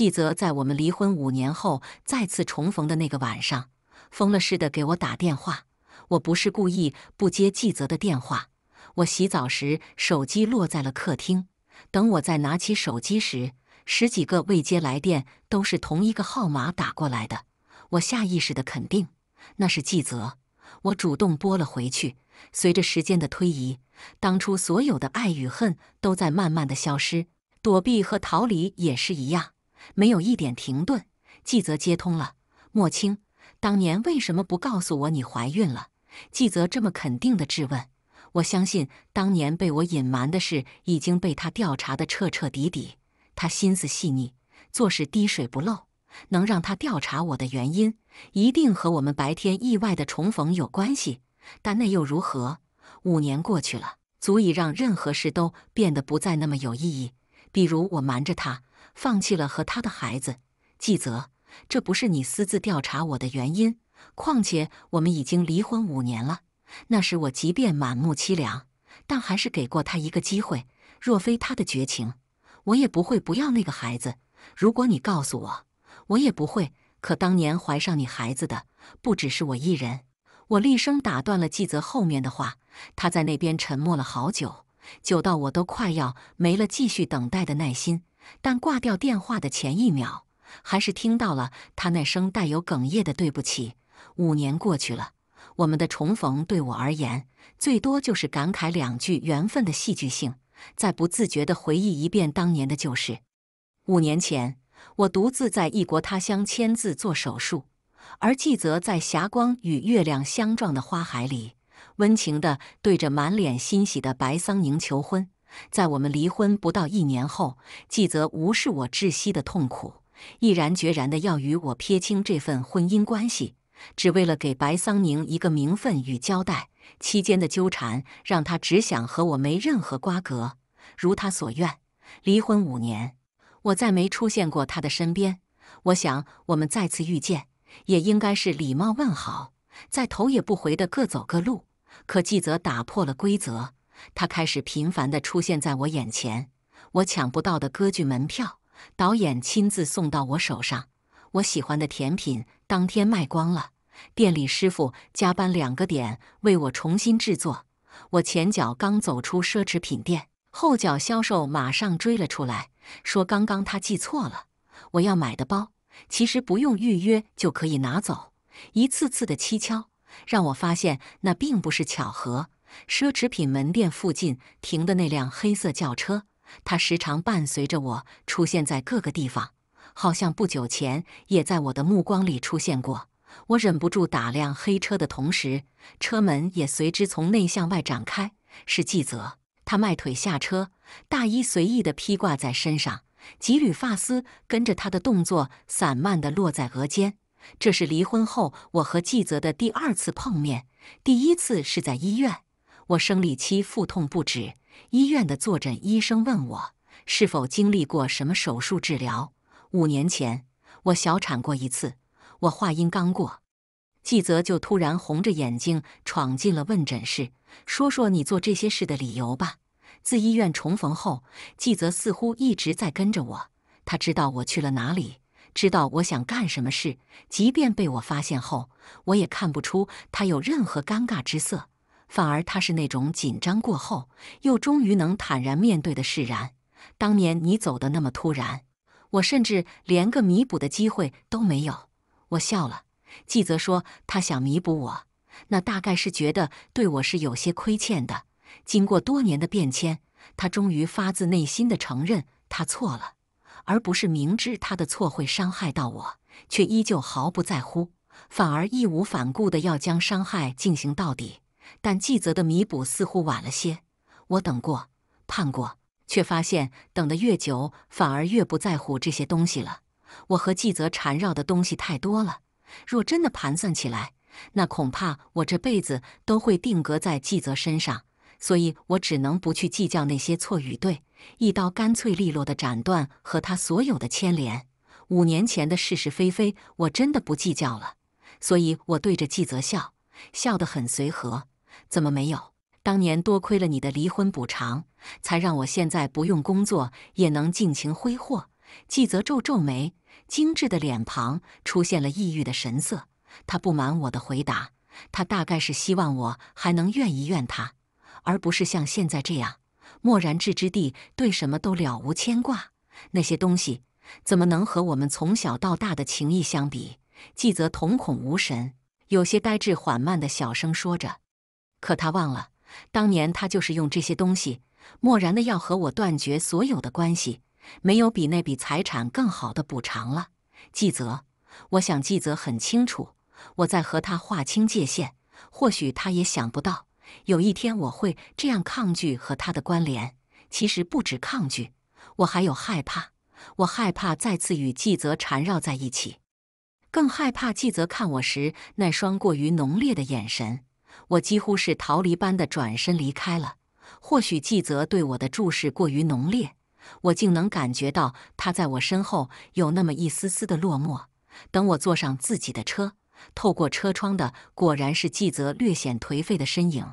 纪泽在我们离婚五年后再次重逢的那个晚上，疯了似的给我打电话。我不是故意不接纪泽的电话，我洗澡时手机落在了客厅。等我再拿起手机时，十几个未接来电都是同一个号码打过来的。我下意识的肯定那是纪泽，我主动拨了回去。随着时间的推移，当初所有的爱与恨都在慢慢的消失，躲避和逃离也是一样。没有一点停顿，季泽接通了。莫青，当年为什么不告诉我你怀孕了？季泽这么肯定地质问。我相信当年被我隐瞒的事已经被他调查得彻彻底底。他心思细腻，做事滴水不漏。能让他调查我的原因，一定和我们白天意外的重逢有关系。但那又如何？五年过去了，足以让任何事都变得不再那么有意义。比如我瞒着他。放弃了和他的孩子，季泽，这不是你私自调查我的原因。况且我们已经离婚五年了。那时我即便满目凄凉，但还是给过他一个机会。若非他的绝情，我也不会不要那个孩子。如果你告诉我，我也不会。可当年怀上你孩子的不只是我一人。我厉声打断了季泽后面的话。他在那边沉默了好久，久到我都快要没了继续等待的耐心。但挂掉电话的前一秒，还是听到了他那声带有哽咽的“对不起”。五年过去了，我们的重逢对我而言，最多就是感慨两句缘分的戏剧性，再不自觉地回忆一遍当年的旧事。五年前，我独自在异国他乡签字做手术，而季泽在霞光与月亮相撞的花海里，温情地对着满脸欣喜的白桑宁求婚。在我们离婚不到一年后，季泽无视我窒息的痛苦，毅然决然的要与我撇清这份婚姻关系，只为了给白桑宁一个名分与交代。期间的纠缠让他只想和我没任何瓜葛。如他所愿，离婚五年，我再没出现过他的身边。我想，我们再次遇见，也应该是礼貌问好，再头也不回的各走各路。可季泽打破了规则。他开始频繁地出现在我眼前。我抢不到的歌剧门票，导演亲自送到我手上。我喜欢的甜品当天卖光了，店里师傅加班两个点为我重新制作。我前脚刚走出奢侈品店，后脚销售马上追了出来，说刚刚他记错了，我要买的包其实不用预约就可以拿走。一次次的蹊跷，让我发现那并不是巧合。奢侈品门店附近停的那辆黑色轿车，它时常伴随着我出现在各个地方，好像不久前也在我的目光里出现过。我忍不住打量黑车的同时，车门也随之从内向外展开。是纪泽，他迈腿下车，大衣随意地披挂在身上，几缕发丝跟着他的动作散漫地落在额间。这是离婚后我和纪泽的第二次碰面，第一次是在医院。我生理期腹痛不止，医院的坐诊医生问我是否经历过什么手术治疗。五年前我小产过一次。我话音刚过，纪泽就突然红着眼睛闯进了问诊室：“说说你做这些事的理由吧。”自医院重逢后，纪泽似乎一直在跟着我，他知道我去了哪里，知道我想干什么事。即便被我发现后，我也看不出他有任何尴尬之色。反而他是那种紧张过后又终于能坦然面对的释然。当年你走的那么突然，我甚至连个弥补的机会都没有。我笑了。季泽说他想弥补我，那大概是觉得对我是有些亏欠的。经过多年的变迁，他终于发自内心的承认他错了，而不是明知他的错会伤害到我，却依旧毫不在乎，反而义无反顾的要将伤害进行到底。但季泽的弥补似乎晚了些，我等过、盼过，却发现等得越久，反而越不在乎这些东西了。我和季泽缠绕的东西太多了，若真的盘算起来，那恐怕我这辈子都会定格在季泽身上。所以我只能不去计较那些错与对，一刀干脆利落的斩断和他所有的牵连。五年前的是是非非，我真的不计较了。所以我对着季泽笑，笑得很随和。怎么没有？当年多亏了你的离婚补偿，才让我现在不用工作也能尽情挥霍。季泽皱皱眉，精致的脸庞出现了抑郁的神色。他不满我的回答，他大概是希望我还能怨一怨他，而不是像现在这样漠然置之地对什么都了无牵挂。那些东西怎么能和我们从小到大的情谊相比？季泽瞳孔无神，有些呆滞，缓慢地小声说着。可他忘了，当年他就是用这些东西漠然的要和我断绝所有的关系，没有比那笔财产更好的补偿了。纪泽，我想纪泽很清楚我在和他划清界限，或许他也想不到有一天我会这样抗拒和他的关联。其实不止抗拒，我还有害怕，我害怕再次与纪泽缠绕在一起，更害怕纪泽看我时那双过于浓烈的眼神。我几乎是逃离般的转身离开了。或许纪泽对我的注视过于浓烈，我竟能感觉到他在我身后有那么一丝丝的落寞。等我坐上自己的车，透过车窗的果然是纪泽略显颓废的身影。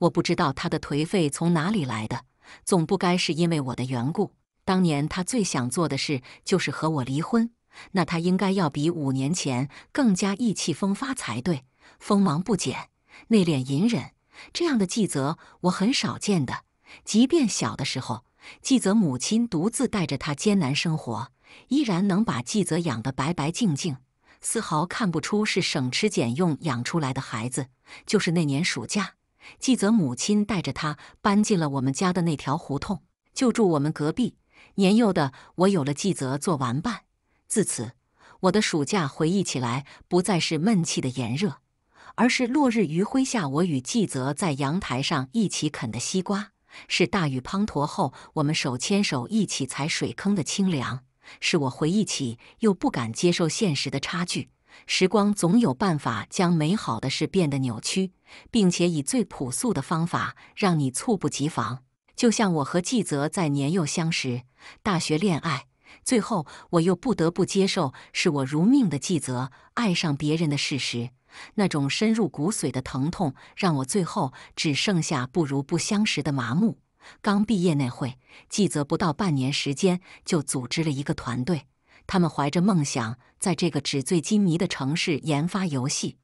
我不知道他的颓废从哪里来的，总不该是因为我的缘故。当年他最想做的事就是和我离婚，那他应该要比五年前更加意气风发才对，锋芒不减。内敛隐忍，这样的纪泽我很少见的。即便小的时候，纪泽母亲独自带着他艰难生活，依然能把纪泽养得白白净净，丝毫看不出是省吃俭用养出来的孩子。就是那年暑假，纪泽母亲带着他搬进了我们家的那条胡同，就住我们隔壁。年幼的我有了纪泽做玩伴，自此我的暑假回忆起来不再是闷气的炎热。而是落日余晖下，我与季泽在阳台上一起啃的西瓜；是大雨滂沱后，我们手牵手一起踩水坑的清凉；是我回忆起又不敢接受现实的差距。时光总有办法将美好的事变得扭曲，并且以最朴素的方法让你猝不及防。就像我和季泽在年幼相识、大学恋爱，最后我又不得不接受是我如命的季泽爱上别人的事实。那种深入骨髓的疼痛，让我最后只剩下不如不相识的麻木。刚毕业那会，季泽不到半年时间就组织了一个团队，他们怀着梦想，在这个纸醉金迷的城市研发游戏。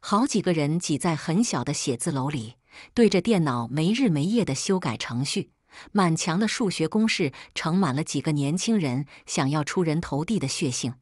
好几个人挤在很小的写字楼里，对着电脑没日没夜地修改程序，满墙的数学公式盛满了几个年轻人想要出人头地的血性。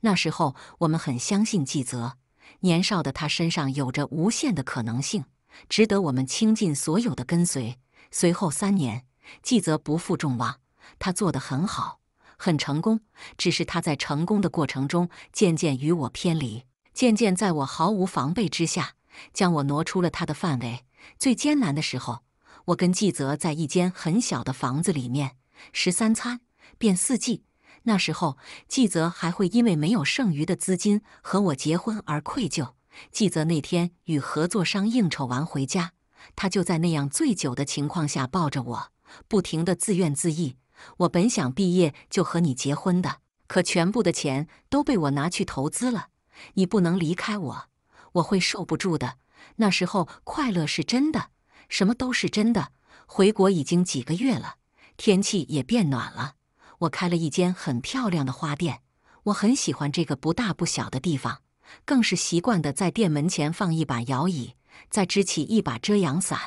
那时候我们很相信季泽。年少的他身上有着无限的可能性，值得我们倾尽所有的跟随。随后三年，季泽不负众望，他做得很好，很成功。只是他在成功的过程中，渐渐与我偏离，渐渐在我毫无防备之下，将我挪出了他的范围。最艰难的时候，我跟季泽在一间很小的房子里面，食三餐，变四季。那时候，纪泽还会因为没有剩余的资金和我结婚而愧疚。纪泽那天与合作商应酬完回家，他就在那样醉酒的情况下抱着我，不停地自怨自艾。我本想毕业就和你结婚的，可全部的钱都被我拿去投资了。你不能离开我，我会受不住的。那时候快乐是真的，什么都是真的。回国已经几个月了，天气也变暖了。我开了一间很漂亮的花店，我很喜欢这个不大不小的地方，更是习惯的在店门前放一把摇椅，再支起一把遮阳伞，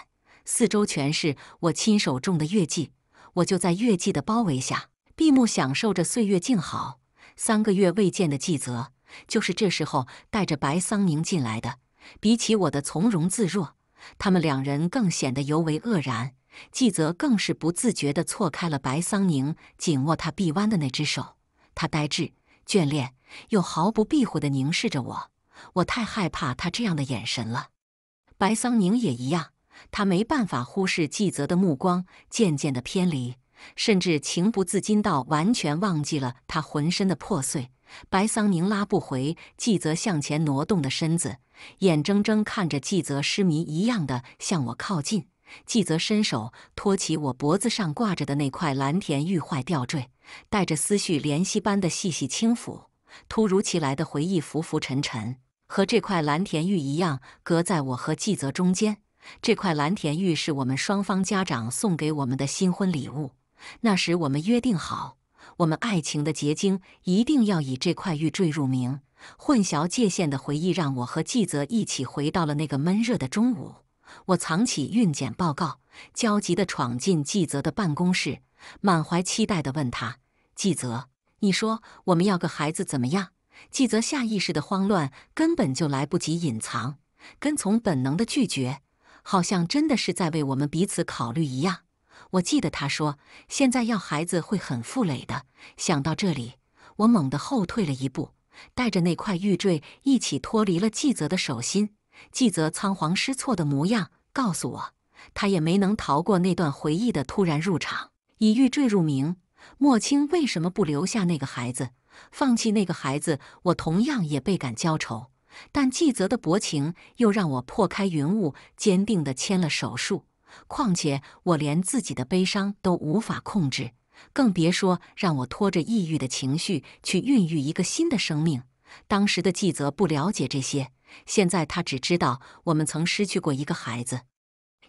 四周全是我亲手种的月季，我就在月季的包围下闭目享受着岁月静好。三个月未见的季泽，就是这时候带着白桑宁进来的。比起我的从容自若，他们两人更显得尤为愕然。季泽更是不自觉地错开了白桑宁紧握他臂弯的那只手，他呆滞、眷恋又毫不避讳地凝视着我，我太害怕他这样的眼神了。白桑宁也一样，他没办法忽视季泽的目光，渐渐地偏离，甚至情不自禁到完全忘记了他浑身的破碎。白桑宁拉不回季泽向前挪动的身子，眼睁睁看着季泽失迷一样的向我靠近。纪泽伸手托起我脖子上挂着的那块蓝田玉坏吊坠，带着思绪怜惜般的细细轻抚。突如其来的回忆浮浮沉沉，和这块蓝田玉一样，隔在我和纪泽中间。这块蓝田玉是我们双方家长送给我们的新婚礼物。那时我们约定好，我们爱情的结晶一定要以这块玉坠入名。混淆界限的回忆让我和纪泽一起回到了那个闷热的中午。我藏起孕检报告，焦急地闯进纪泽的办公室，满怀期待地问他：“纪泽，你说我们要个孩子怎么样？”纪泽下意识的慌乱根本就来不及隐藏，跟从本能的拒绝，好像真的是在为我们彼此考虑一样。我记得他说：“现在要孩子会很负累的。”想到这里，我猛地后退了一步，带着那块玉坠一起脱离了纪泽的手心。季泽仓皇失措的模样告诉我，他也没能逃过那段回忆的突然入场。以欲坠入明，莫青为什么不留下那个孩子，放弃那个孩子？我同样也倍感焦愁，但季泽的薄情又让我破开云雾，坚定地签了手术。况且我连自己的悲伤都无法控制，更别说让我拖着抑郁的情绪去孕育一个新的生命。当时的季泽不了解这些。现在他只知道我们曾失去过一个孩子，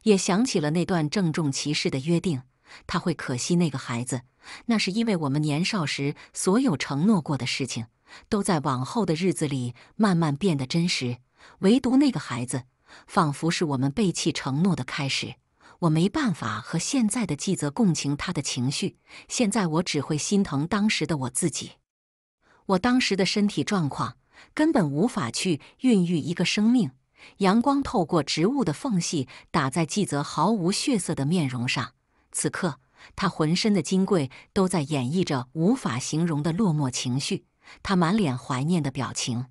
也想起了那段郑重其事的约定。他会可惜那个孩子，那是因为我们年少时所有承诺过的事情，都在往后的日子里慢慢变得真实。唯独那个孩子，仿佛是我们背弃承诺的开始。我没办法和现在的季泽共情他的情绪，现在我只会心疼当时的我自己，我当时的身体状况。根本无法去孕育一个生命。阳光透过植物的缝隙打在季泽毫无血色的面容上。此刻，他浑身的金贵都在演绎着无法形容的落寞情绪。他满脸怀念的表情，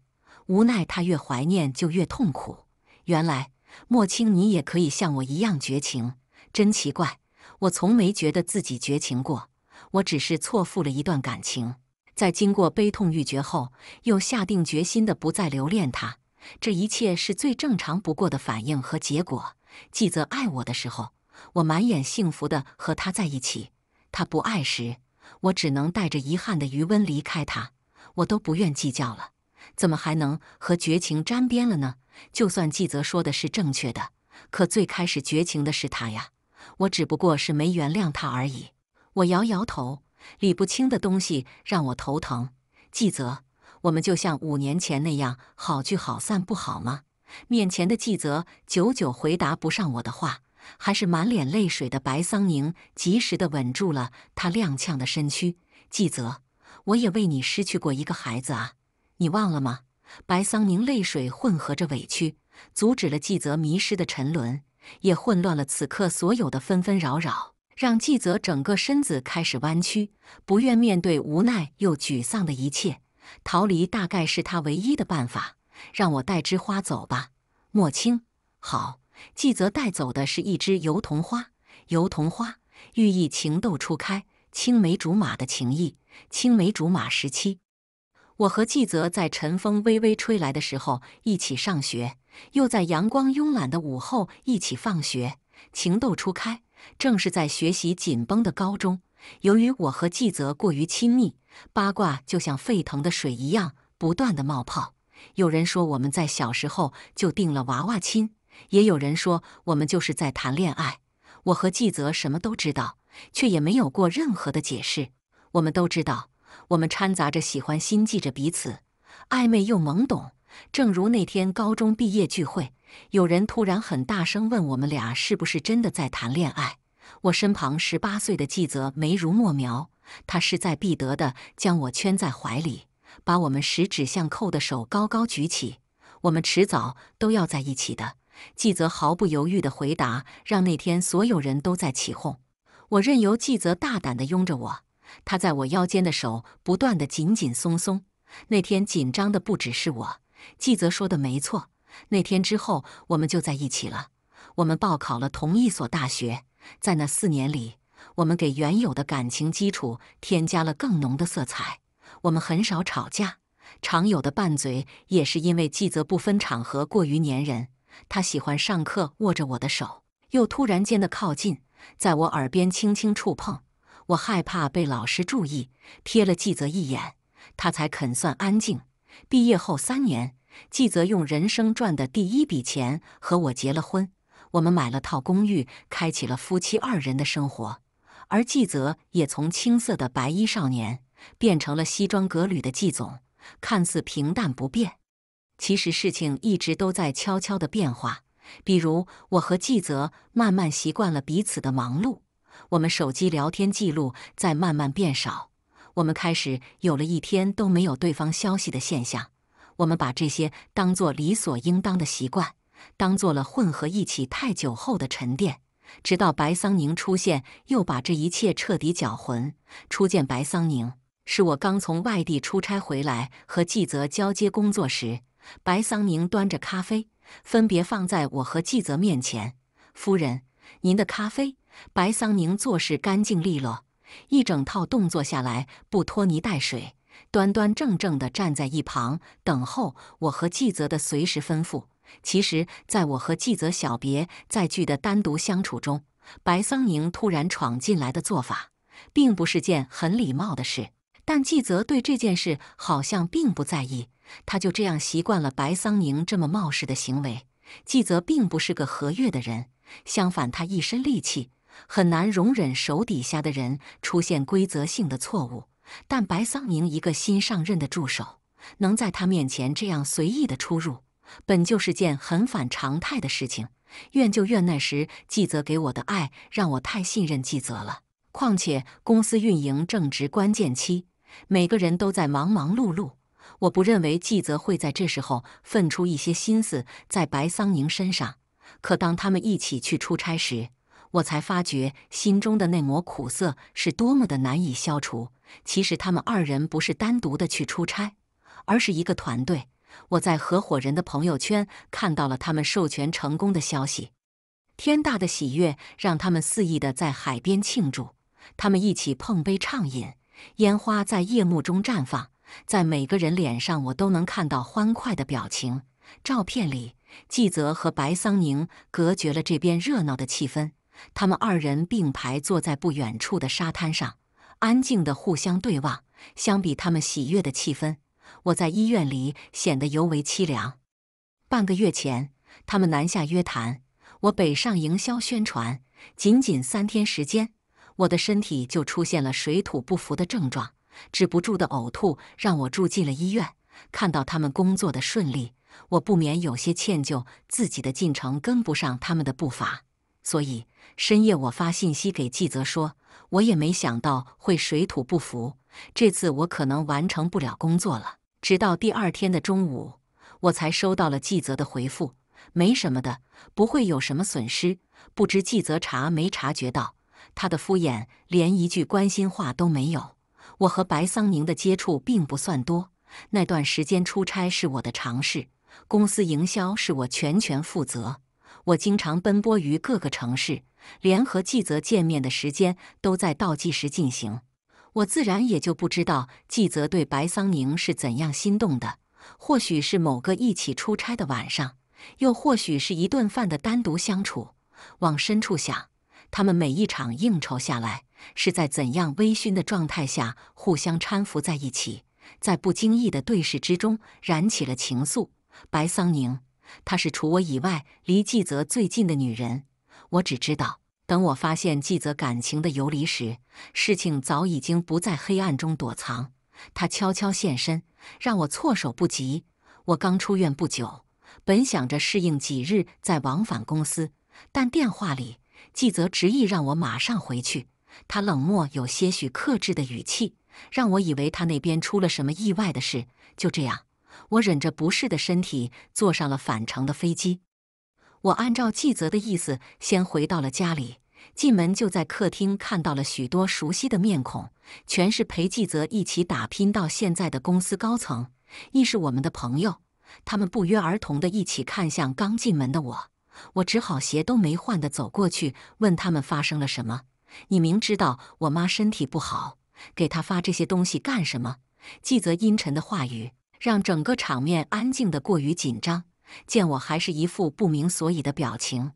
无奈他越怀念就越痛苦。原来，莫青，你也可以像我一样绝情。真奇怪，我从没觉得自己绝情过，我只是错付了一段感情。在经过悲痛欲绝后，又下定决心的不再留恋他，这一切是最正常不过的反应和结果。季泽爱我的时候，我满眼幸福的和他在一起；他不爱时，我只能带着遗憾的余温离开他。我都不愿计较了，怎么还能和绝情沾边了呢？就算季泽说的是正确的，可最开始绝情的是他呀，我只不过是没原谅他而已。我摇摇头。理不清的东西让我头疼。季泽，我们就像五年前那样好聚好散，不好吗？面前的季泽久久回答不上我的话，还是满脸泪水的白桑宁及时的稳住了他踉跄的身躯。季泽，我也为你失去过一个孩子啊，你忘了吗？白桑宁泪水混合着委屈，阻止了季泽迷失的沉沦，也混乱了此刻所有的纷纷扰扰。让纪泽整个身子开始弯曲，不愿面对无奈又沮丧的一切，逃离大概是他唯一的办法。让我带枝花走吧，莫青。好，纪泽带走的是一枝油桐花。油桐花寓意情窦初开、青梅竹马的情谊。青梅竹马时期，我和纪泽在晨风微微吹来的时候一起上学，又在阳光慵懒的午后一起放学。情窦初开。正是在学习紧绷的高中，由于我和季泽过于亲密，八卦就像沸腾的水一样不断的冒泡。有人说我们在小时候就定了娃娃亲，也有人说我们就是在谈恋爱。我和季泽什么都知道，却也没有过任何的解释。我们都知道，我们掺杂着喜欢，心计着彼此，暧昧又懵懂。正如那天高中毕业聚会，有人突然很大声问我们俩是不是真的在谈恋爱。我身旁十八岁的纪泽眉如墨描，他势在必得的将我圈在怀里，把我们十指相扣的手高高举起。我们迟早都要在一起的。纪泽毫不犹豫的回答，让那天所有人都在起哄。我任由纪泽大胆的拥着我，他在我腰间的手不断的紧紧松松。那天紧张的不只是我。纪泽说的没错，那天之后我们就在一起了。我们报考了同一所大学，在那四年里，我们给原有的感情基础添加了更浓的色彩。我们很少吵架，常有的拌嘴也是因为纪泽不分场合过于粘人。他喜欢上课握着我的手，又突然间的靠近，在我耳边轻轻触碰。我害怕被老师注意，瞥了纪泽一眼，他才肯算安静。毕业后三年，季泽用人生赚的第一笔钱和我结了婚。我们买了套公寓，开启了夫妻二人的生活。而季泽也从青涩的白衣少年变成了西装革履的季总，看似平淡不变，其实事情一直都在悄悄的变化。比如，我和季泽慢慢习惯了彼此的忙碌，我们手机聊天记录在慢慢变少。我们开始有了一天都没有对方消息的现象，我们把这些当做理所应当的习惯，当做了混合一起太久后的沉淀，直到白桑宁出现，又把这一切彻底搅浑。初见白桑宁，是我刚从外地出差回来和季泽交接工作时，白桑宁端着咖啡分别放在我和季泽面前。夫人，您的咖啡。白桑宁做事干净利落。一整套动作下来，不拖泥带水，端端正正地站在一旁等候我和纪泽的随时吩咐。其实，在我和纪泽小别再聚的单独相处中，白桑宁突然闯进来的做法，并不是件很礼貌的事。但纪泽对这件事好像并不在意，他就这样习惯了白桑宁这么冒失的行为。纪泽并不是个和悦的人，相反，他一身戾气。很难容忍手底下的人出现规则性的错误，但白桑宁一个新上任的助手，能在他面前这样随意的出入，本就是件很反常态的事情。怨就怨那时纪泽给我的爱，让我太信任纪泽了。况且公司运营正值关键期，每个人都在忙忙碌碌，我不认为纪泽会在这时候分出一些心思在白桑宁身上。可当他们一起去出差时，我才发觉心中的那抹苦涩是多么的难以消除。其实他们二人不是单独的去出差，而是一个团队。我在合伙人的朋友圈看到了他们授权成功的消息，天大的喜悦让他们肆意的在海边庆祝。他们一起碰杯畅饮，烟花在夜幕中绽放，在每个人脸上我都能看到欢快的表情。照片里，季泽和白桑宁隔绝了这边热闹的气氛。他们二人并排坐在不远处的沙滩上，安静地互相对望。相比他们喜悦的气氛，我在医院里显得尤为凄凉。半个月前，他们南下约谈，我北上营销宣传，仅仅三天时间，我的身体就出现了水土不服的症状，止不住的呕吐让我住进了医院。看到他们工作的顺利，我不免有些歉疚，自己的进程跟不上他们的步伐，所以。深夜，我发信息给纪泽说：“我也没想到会水土不服，这次我可能完成不了工作了。”直到第二天的中午，我才收到了纪泽的回复：“没什么的，不会有什么损失。”不知纪泽察没察觉到，他的敷衍连一句关心话都没有。我和白桑宁的接触并不算多，那段时间出差是我的尝试，公司营销是我全权负责。我经常奔波于各个城市，连和纪泽见面的时间都在倒计时进行。我自然也就不知道纪泽对白桑宁是怎样心动的，或许是某个一起出差的晚上，又或许是一顿饭的单独相处。往深处想，他们每一场应酬下来，是在怎样微醺的状态下互相搀扶在一起，在不经意的对视之中燃起了情愫。白桑宁。她是除我以外离纪泽最近的女人。我只知道，等我发现纪泽感情的游离时，事情早已经不在黑暗中躲藏，他悄悄现身，让我措手不及。我刚出院不久，本想着适应几日再往返公司，但电话里纪泽执意让我马上回去。他冷漠、有些许克制的语气，让我以为他那边出了什么意外的事。就这样。我忍着不适的身体，坐上了返程的飞机。我按照纪泽的意思，先回到了家里。进门就在客厅看到了许多熟悉的面孔，全是陪纪泽一起打拼到现在的公司高层，亦是我们的朋友。他们不约而同的一起看向刚进门的我，我只好鞋都没换的走过去，问他们发生了什么。你明知道我妈身体不好，给她发这些东西干什么？纪泽阴沉的话语。让整个场面安静的过于紧张。见我还是一副不明所以的表情，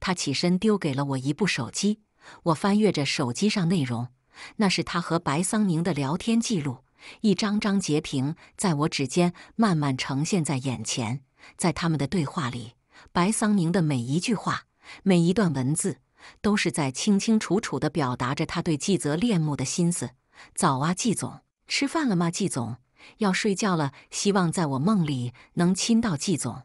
他起身丢给了我一部手机。我翻阅着手机上内容，那是他和白桑宁的聊天记录，一张张截屏在我指尖慢慢呈现在眼前。在他们的对话里，白桑宁的每一句话、每一段文字，都是在清清楚楚地表达着他对季泽恋慕的心思。早啊，季总，吃饭了吗，季总？要睡觉了，希望在我梦里能亲到季总。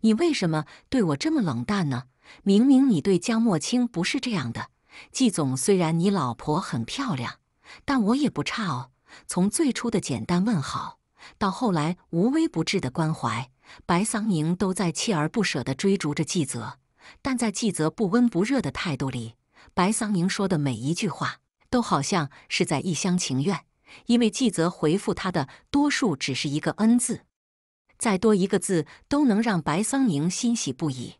你为什么对我这么冷淡呢？明明你对江墨清不是这样的。季总，虽然你老婆很漂亮，但我也不差哦。从最初的简单问好，到后来无微不至的关怀，白桑宁都在锲而不舍的追逐着季泽。但在季泽不温不热的态度里，白桑宁说的每一句话，都好像是在一厢情愿。因为纪泽回复他的多数只是一个“恩”字，再多一个字都能让白桑宁欣喜不已。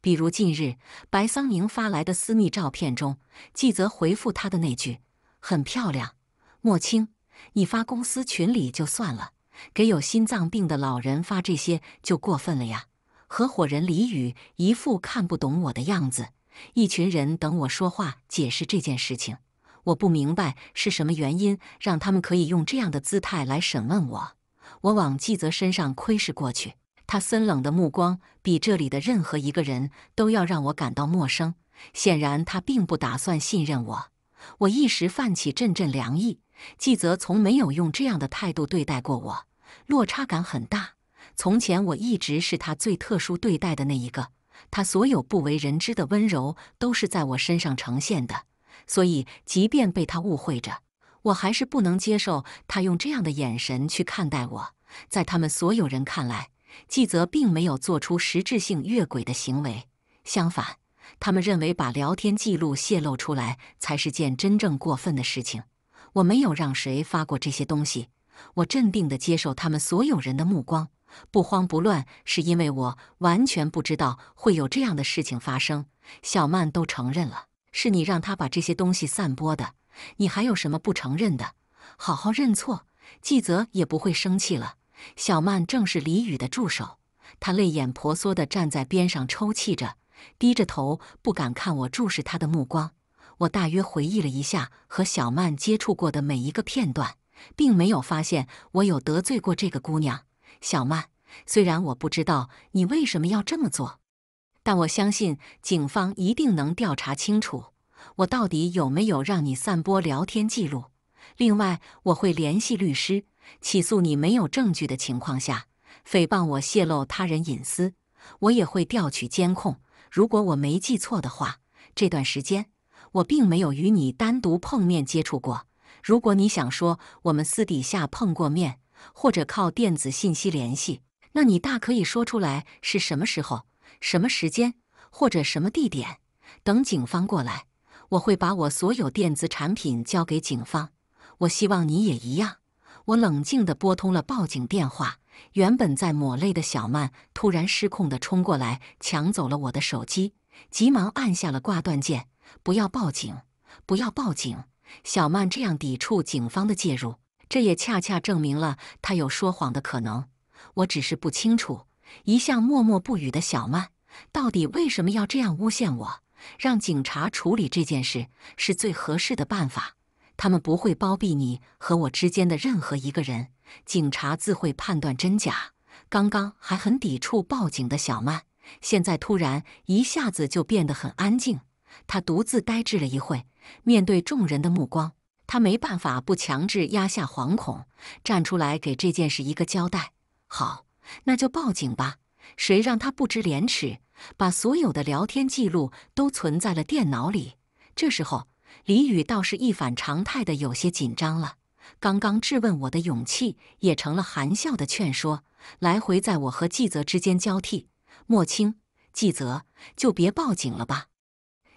比如近日白桑宁发来的私密照片中，纪泽回复他的那句“很漂亮”，莫青，你发公司群里就算了，给有心脏病的老人发这些就过分了呀。合伙人李宇一副看不懂我的样子，一群人等我说话解释这件事情。我不明白是什么原因让他们可以用这样的姿态来审问我。我往纪泽身上窥视过去，他森冷的目光比这里的任何一个人都要让我感到陌生。显然，他并不打算信任我。我一时泛起阵阵凉意。纪泽从没有用这样的态度对待过我，落差感很大。从前，我一直是他最特殊对待的那一个，他所有不为人知的温柔都是在我身上呈现的。所以，即便被他误会着，我还是不能接受他用这样的眼神去看待我。在他们所有人看来，纪泽并没有做出实质性越轨的行为。相反，他们认为把聊天记录泄露出来才是件真正过分的事情。我没有让谁发过这些东西。我镇定的接受他们所有人的目光，不慌不乱，是因为我完全不知道会有这样的事情发生。小曼都承认了。是你让他把这些东西散播的，你还有什么不承认的？好好认错，季泽也不会生气了。小曼正是李雨的助手，她泪眼婆娑地站在边上抽泣着，低着头不敢看我注视她的目光。我大约回忆了一下和小曼接触过的每一个片段，并没有发现我有得罪过这个姑娘。小曼，虽然我不知道你为什么要这么做。但我相信警方一定能调查清楚，我到底有没有让你散播聊天记录。另外，我会联系律师起诉你，没有证据的情况下诽谤我泄露他人隐私。我也会调取监控，如果我没记错的话，这段时间我并没有与你单独碰面接触过。如果你想说我们私底下碰过面，或者靠电子信息联系，那你大可以说出来是什么时候。什么时间或者什么地点？等警方过来，我会把我所有电子产品交给警方。我希望你也一样。我冷静地拨通了报警电话。原本在抹泪的小曼突然失控地冲过来，抢走了我的手机，急忙按下了挂断键。不要报警，不要报警！小曼这样抵触警方的介入，这也恰恰证明了她有说谎的可能。我只是不清楚，一向默默不语的小曼。到底为什么要这样诬陷我？让警察处理这件事是最合适的办法。他们不会包庇你和我之间的任何一个人，警察自会判断真假。刚刚还很抵触报警的小曼，现在突然一下子就变得很安静。她独自呆滞了一会，面对众人的目光，她没办法不强制压下惶恐，站出来给这件事一个交代。好，那就报警吧。谁让他不知廉耻，把所有的聊天记录都存在了电脑里？这时候，李宇倒是一反常态的有些紧张了，刚刚质问我的勇气也成了含笑的劝说，来回在我和季泽之间交替。莫青，季泽，就别报警了吧？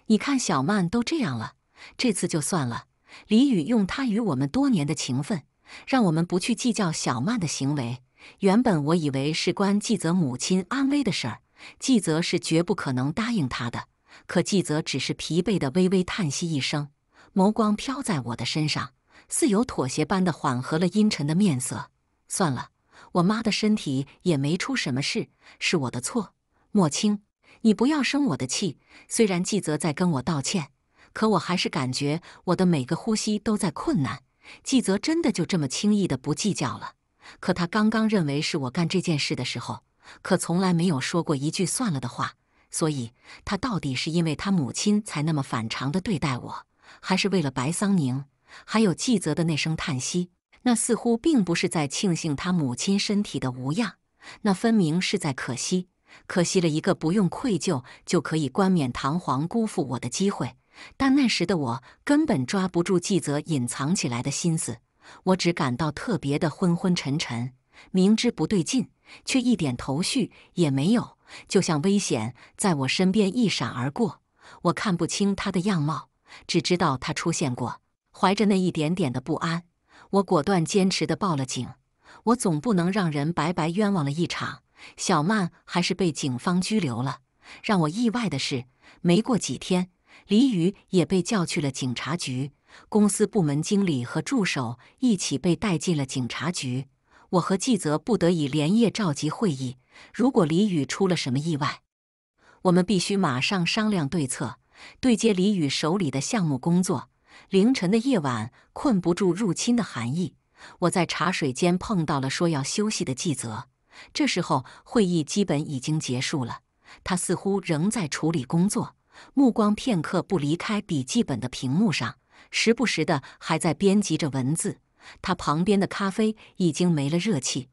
你看小曼都这样了，这次就算了。李宇用他与我们多年的情分，让我们不去计较小曼的行为。原本我以为事关季泽母亲安危的事儿，季泽是绝不可能答应他的。可季泽只是疲惫地微微叹息一声，眸光飘在我的身上，似有妥协般的缓和了阴沉的面色。算了，我妈的身体也没出什么事，是我的错。莫青，你不要生我的气。虽然季泽在跟我道歉，可我还是感觉我的每个呼吸都在困难。季泽真的就这么轻易的不计较了？可他刚刚认为是我干这件事的时候，可从来没有说过一句算了的话。所以，他到底是因为他母亲才那么反常的对待我，还是为了白桑宁？还有季泽的那声叹息，那似乎并不是在庆幸他母亲身体的无恙，那分明是在可惜，可惜了一个不用愧疚就可以冠冕堂皇辜负我的机会。但那时的我根本抓不住季泽隐藏起来的心思。我只感到特别的昏昏沉沉，明知不对劲，却一点头绪也没有。就像危险在我身边一闪而过，我看不清他的样貌，只知道他出现过。怀着那一点点的不安，我果断坚持的报了警。我总不能让人白白冤枉了一场。小曼还是被警方拘留了。让我意外的是，没过几天，李雨也被叫去了警察局。公司部门经理和助手一起被带进了警察局。我和纪泽不得已连夜召集会议。如果李雨出了什么意外，我们必须马上商量对策，对接李雨手里的项目工作。凌晨的夜晚困不住入侵的寒意，我在茶水间碰到了说要休息的纪泽。这时候会议基本已经结束了，他似乎仍在处理工作，目光片刻不离开笔记本的屏幕上。时不时的还在编辑着文字，他旁边的咖啡已经没了热气。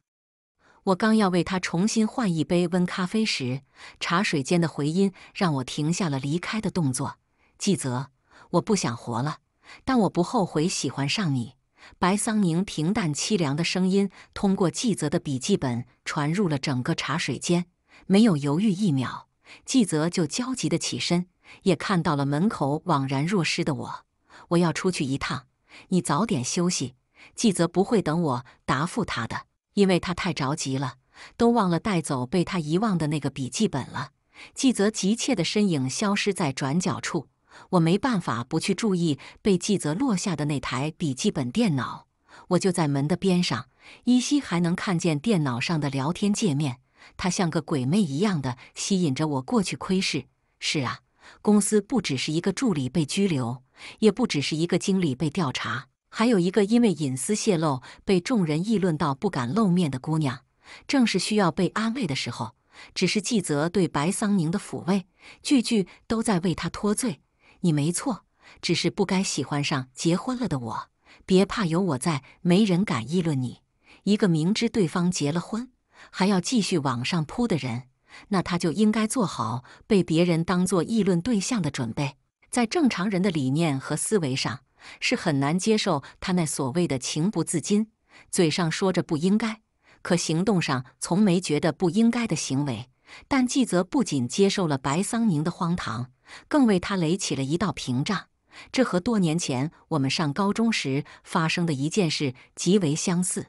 我刚要为他重新换一杯温咖啡时，茶水间的回音让我停下了离开的动作。季泽，我不想活了，但我不后悔喜欢上你。白桑宁平淡凄凉的声音通过季泽的笔记本传入了整个茶水间，没有犹豫一秒，季泽就焦急的起身，也看到了门口枉然若失的我。我要出去一趟，你早点休息。纪泽不会等我答复他的，因为他太着急了，都忘了带走被他遗忘的那个笔记本了。纪泽急切的身影消失在转角处，我没办法不去注意被纪泽落下的那台笔记本电脑。我就在门的边上，依稀还能看见电脑上的聊天界面。它像个鬼魅一样的吸引着我过去窥视。是啊。公司不只是一个助理被拘留，也不只是一个经理被调查，还有一个因为隐私泄露被众人议论到不敢露面的姑娘，正是需要被安慰的时候。只是季泽对白桑宁的抚慰，句句都在为他脱罪。你没错，只是不该喜欢上结婚了的我。别怕，有我在，没人敢议论你。一个明知对方结了婚，还要继续往上扑的人。那他就应该做好被别人当做议论对象的准备，在正常人的理念和思维上是很难接受他那所谓的情不自禁，嘴上说着不应该，可行动上从没觉得不应该的行为。但季泽不仅接受了白桑宁的荒唐，更为他垒起了一道屏障。这和多年前我们上高中时发生的一件事极为相似。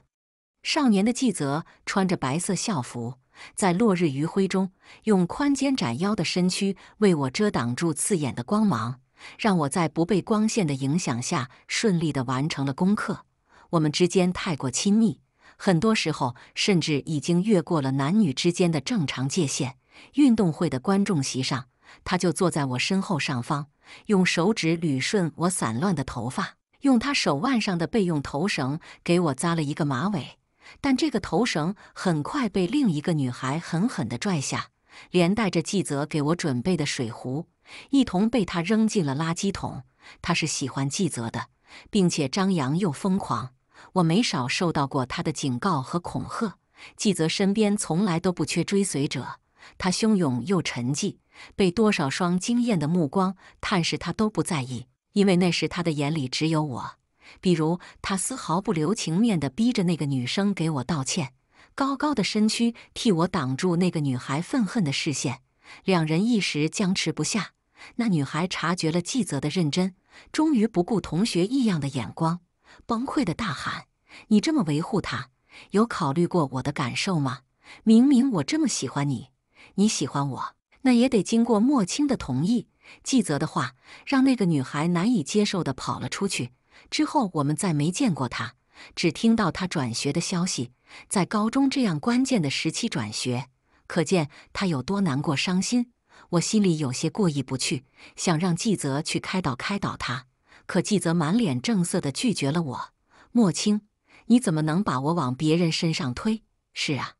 少年的季泽穿着白色校服。在落日余晖中，用宽肩窄腰的身躯为我遮挡住刺眼的光芒，让我在不被光线的影响下顺利地完成了功课。我们之间太过亲密，很多时候甚至已经越过了男女之间的正常界限。运动会的观众席上，他就坐在我身后上方，用手指捋顺我散乱的头发，用他手腕上的备用头绳给我扎了一个马尾。但这个头绳很快被另一个女孩狠狠地拽下，连带着纪泽给我准备的水壶，一同被她扔进了垃圾桶。她是喜欢纪泽的，并且张扬又疯狂。我没少受到过她的警告和恐吓。纪泽身边从来都不缺追随者，他汹涌又沉寂，被多少双惊艳的目光探视，他都不在意，因为那时他的眼里只有我。比如，他丝毫不留情面地逼着那个女生给我道歉，高高的身躯替我挡住那个女孩愤恨的视线，两人一时僵持不下。那女孩察觉了季泽的认真，终于不顾同学异样的眼光，崩溃地大喊：“你这么维护他，有考虑过我的感受吗？明明我这么喜欢你，你喜欢我，那也得经过莫青的同意。”季泽的话让那个女孩难以接受地跑了出去。之后我们再没见过他，只听到他转学的消息。在高中这样关键的时期转学，可见他有多难过伤心。我心里有些过意不去，想让纪泽去开导开导他，可纪泽满脸正色的拒绝了我。莫青，你怎么能把我往别人身上推？是啊，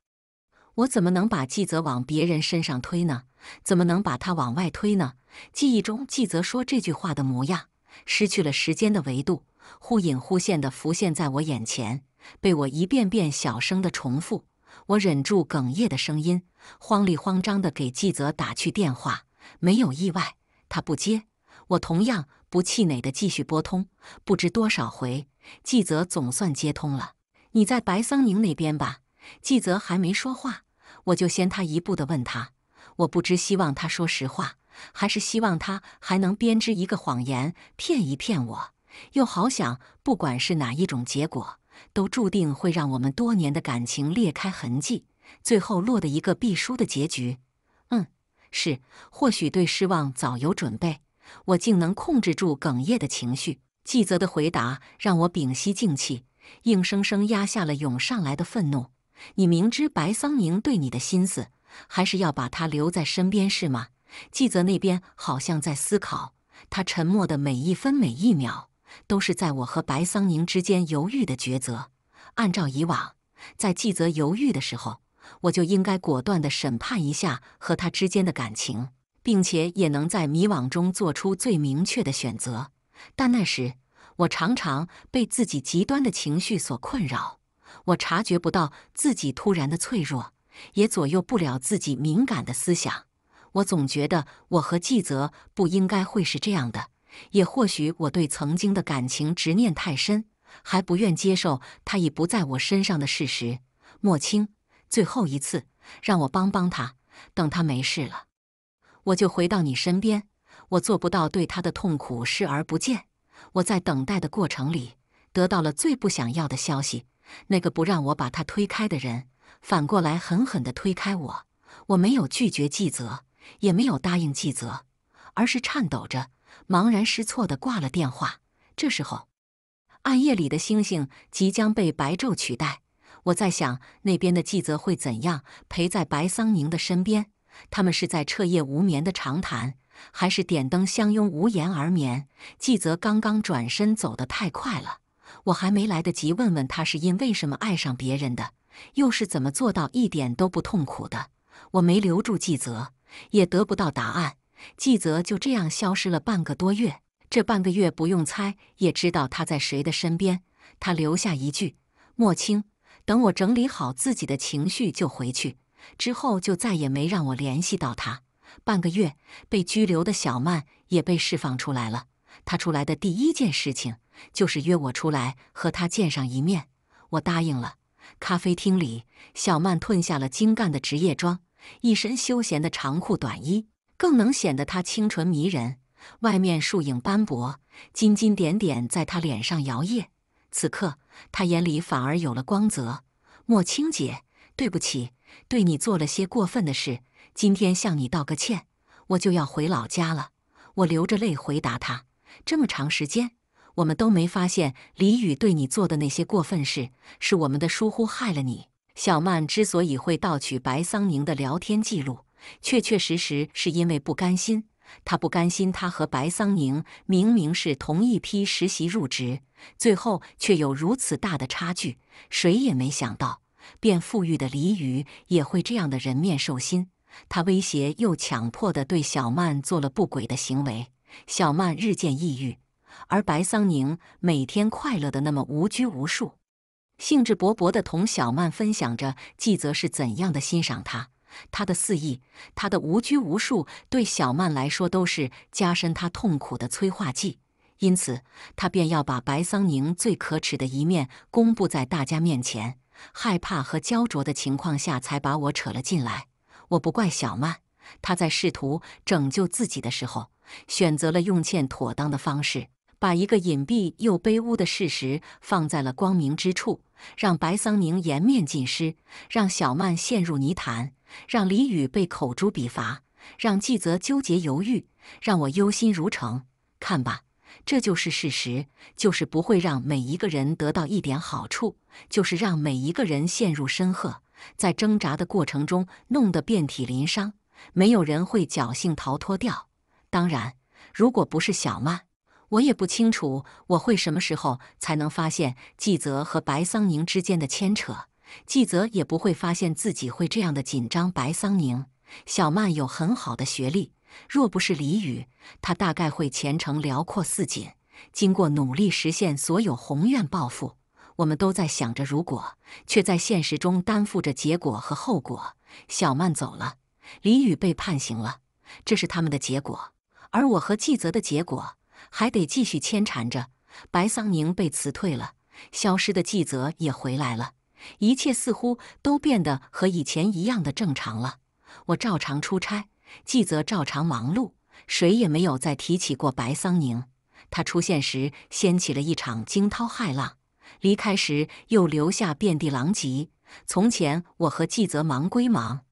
我怎么能把纪泽往别人身上推呢？怎么能把他往外推呢？记忆中纪泽说这句话的模样，失去了时间的维度。忽隐忽现地浮现在我眼前，被我一遍遍小声地重复。我忍住哽咽的声音，慌里慌张地给纪泽打去电话。没有意外，他不接。我同样不气馁地继续拨通，不知多少回，纪泽总算接通了。你在白桑宁那边吧？纪泽还没说话，我就先他一步地问他。我不知希望他说实话，还是希望他还能编织一个谎言骗一骗我。又好想，不管是哪一种结果，都注定会让我们多年的感情裂开痕迹，最后落得一个必输的结局。嗯，是，或许对失望早有准备，我竟能控制住哽咽的情绪。季泽的回答让我屏息静气，硬生生压下了涌上来的愤怒。你明知白桑宁对你的心思，还是要把他留在身边是吗？季泽那边好像在思考，他沉默的每一分每一秒。都是在我和白桑宁之间犹豫的抉择。按照以往，在季泽犹豫的时候，我就应该果断地审判一下和他之间的感情，并且也能在迷惘中做出最明确的选择。但那时，我常常被自己极端的情绪所困扰，我察觉不到自己突然的脆弱，也左右不了自己敏感的思想。我总觉得我和季泽不应该会是这样的。也或许我对曾经的感情执念太深，还不愿接受他已不在我身上的事实。莫青，最后一次，让我帮帮他，等他没事了，我就回到你身边。我做不到对他的痛苦视而不见。我在等待的过程里，得到了最不想要的消息。那个不让我把他推开的人，反过来狠狠地推开我。我没有拒绝季泽，也没有答应季泽，而是颤抖着。茫然失措地挂了电话。这时候，暗夜里的星星即将被白昼取代。我在想，那边的纪泽会怎样陪在白桑宁的身边？他们是在彻夜无眠的长谈，还是点灯相拥无言而眠？纪泽刚刚转身走得太快了，我还没来得及问问他是因为什么爱上别人的，又是怎么做到一点都不痛苦的。我没留住纪泽，也得不到答案。季泽就这样消失了半个多月。这半个月不用猜也知道他在谁的身边。他留下一句：“莫青，等我整理好自己的情绪就回去。”之后就再也没让我联系到他。半个月被拘留的小曼也被释放出来了。他出来的第一件事情就是约我出来和他见上一面。我答应了。咖啡厅里，小曼褪下了精干的职业装，一身休闲的长裤短衣。更能显得她清纯迷人。外面树影斑驳，金金点点在她脸上摇曳。此刻，她眼里反而有了光泽。莫青姐，对不起，对你做了些过分的事，今天向你道个歉。我就要回老家了。我流着泪回答他：“这么长时间，我们都没发现李宇对你做的那些过分事，是我们的疏忽害了你。”小曼之所以会盗取白桑宁的聊天记录。确确实实是因为不甘心，他不甘心，他和白桑宁明明是同一批实习入职，最后却有如此大的差距。谁也没想到，变富裕的李雨也会这样的人面兽心。他威胁又强迫的对小曼做了不轨的行为，小曼日渐抑郁，而白桑宁每天快乐的那么无拘无束，兴致勃勃的同小曼分享着季泽是怎样的欣赏他。他的肆意，他的无拘无束，对小曼来说都是加深她痛苦的催化剂。因此，他便要把白桑宁最可耻的一面公布在大家面前。害怕和焦灼的情况下，才把我扯了进来。我不怪小曼，她在试图拯救自己的时候，选择了用欠妥当的方式，把一个隐蔽又卑污的事实放在了光明之处，让白桑宁颜面尽失，让小曼陷入泥潭。让李雨被口诛笔伐，让季泽纠结犹豫，让我忧心如城。看吧，这就是事实，就是不会让每一个人得到一点好处，就是让每一个人陷入深壑，在挣扎的过程中弄得遍体鳞伤，没有人会侥幸逃脱掉。当然，如果不是小曼，我也不清楚我会什么时候才能发现季泽和白桑宁之间的牵扯。纪泽也不会发现自己会这样的紧张。白桑宁，小曼有很好的学历，若不是李雨，她大概会前程辽阔似锦，经过努力实现所有宏愿抱负。我们都在想着如果，却在现实中担负着结果和后果。小曼走了，李雨被判刑了，这是他们的结果，而我和纪泽的结果还得继续牵缠着。白桑宁被辞退了，消失的纪泽也回来了。一切似乎都变得和以前一样的正常了。我照常出差，纪泽照常忙碌，谁也没有再提起过白桑宁。他出现时掀起了一场惊涛骇浪，离开时又留下遍地狼藉。从前我和季泽忙归忙，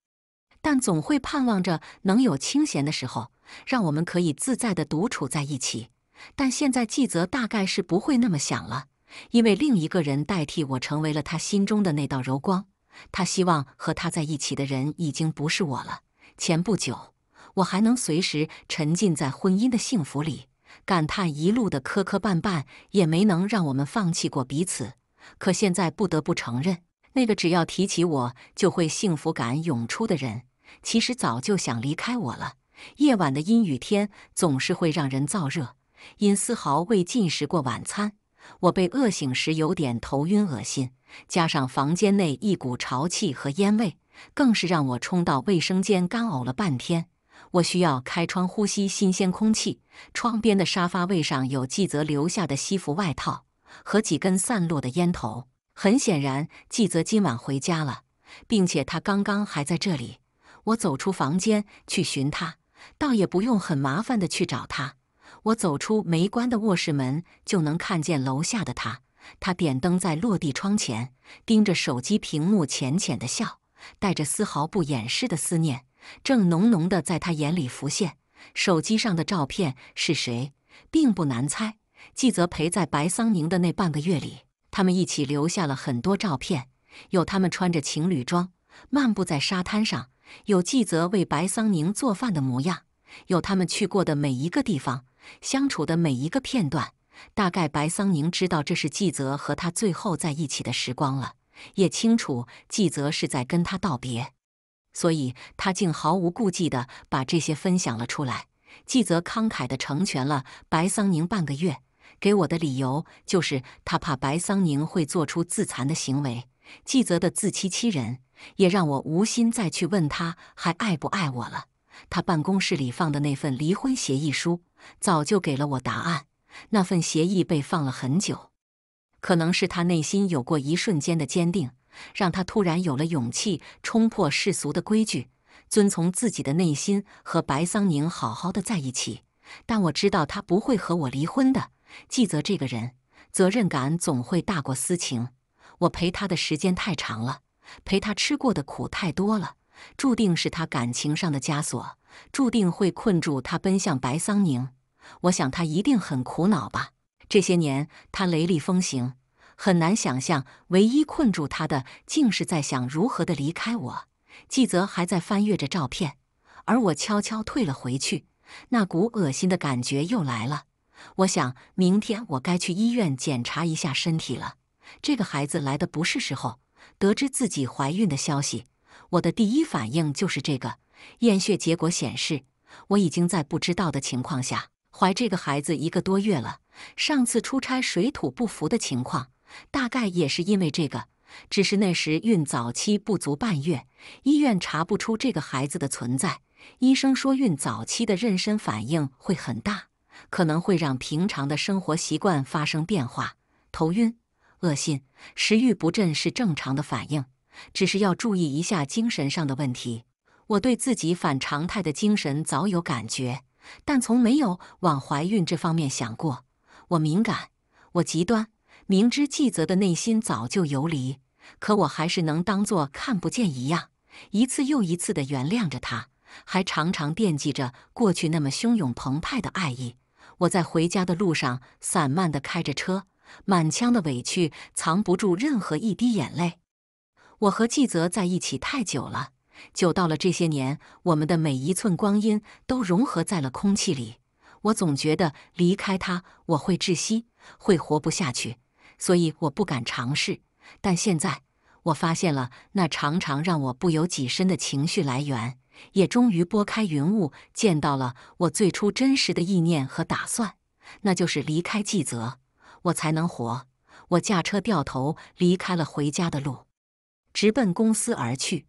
但总会盼望着能有清闲的时候，让我们可以自在地独处在一起。但现在季泽大概是不会那么想了。因为另一个人代替我成为了他心中的那道柔光，他希望和他在一起的人已经不是我了。前不久，我还能随时沉浸在婚姻的幸福里，感叹一路的磕磕绊绊也没能让我们放弃过彼此。可现在不得不承认，那个只要提起我就会幸福感涌出的人，其实早就想离开我了。夜晚的阴雨天总是会让人燥热，因丝毫未进食过晚餐。我被饿醒时有点头晕恶心，加上房间内一股潮气和烟味，更是让我冲到卫生间干呕了半天。我需要开窗呼吸新鲜空气。窗边的沙发位上有季泽留下的西服外套和几根散落的烟头。很显然，季泽今晚回家了，并且他刚刚还在这里。我走出房间去寻他，倒也不用很麻烦的去找他。我走出没关的卧室门，就能看见楼下的他。他点灯在落地窗前，盯着手机屏幕，浅浅的笑，带着丝毫不掩饰的思念，正浓浓的在他眼里浮现。手机上的照片是谁，并不难猜。季泽陪在白桑宁的那半个月里，他们一起留下了很多照片，有他们穿着情侣装漫步在沙滩上，有季泽为白桑宁做饭的模样，有他们去过的每一个地方。相处的每一个片段，大概白桑宁知道这是季泽和他最后在一起的时光了，也清楚季泽是在跟他道别，所以他竟毫无顾忌的把这些分享了出来。季泽慷慨的成全了白桑宁半个月，给我的理由就是他怕白桑宁会做出自残的行为。季泽的自欺欺人，也让我无心再去问他还爱不爱我了。他办公室里放的那份离婚协议书，早就给了我答案。那份协议被放了很久，可能是他内心有过一瞬间的坚定，让他突然有了勇气冲破世俗的规矩，遵从自己的内心和白桑宁好好的在一起。但我知道他不会和我离婚的。季泽这个人，责任感总会大过私情。我陪他的时间太长了，陪他吃过的苦太多了。注定是他感情上的枷锁，注定会困住他奔向白桑宁。我想他一定很苦恼吧？这些年他雷厉风行，很难想象，唯一困住他的竟是在想如何的离开我。季泽还在翻阅着照片，而我悄悄退了回去。那股恶心的感觉又来了。我想明天我该去医院检查一下身体了。这个孩子来的不是时候，得知自己怀孕的消息。我的第一反应就是这个，验血结果显示，我已经在不知道的情况下怀这个孩子一个多月了。上次出差水土不服的情况，大概也是因为这个。只是那时孕早期不足半月，医院查不出这个孩子的存在。医生说，孕早期的妊娠反应会很大，可能会让平常的生活习惯发生变化，头晕、恶心、食欲不振是正常的反应。只是要注意一下精神上的问题。我对自己反常态的精神早有感觉，但从没有往怀孕这方面想过。我敏感，我极端，明知季泽的内心早就游离，可我还是能当做看不见一样，一次又一次地原谅着他，还常常惦记着过去那么汹涌澎湃的爱意。我在回家的路上散漫地开着车，满腔的委屈藏不住任何一滴眼泪。我和纪泽在一起太久了，久到了这些年，我们的每一寸光阴都融合在了空气里。我总觉得离开他，我会窒息，会活不下去，所以我不敢尝试。但现在我发现了那常常让我不由己身的情绪来源，也终于拨开云雾，见到了我最初真实的意念和打算，那就是离开纪泽，我才能活。我驾车掉头，离开了回家的路。直奔公司而去。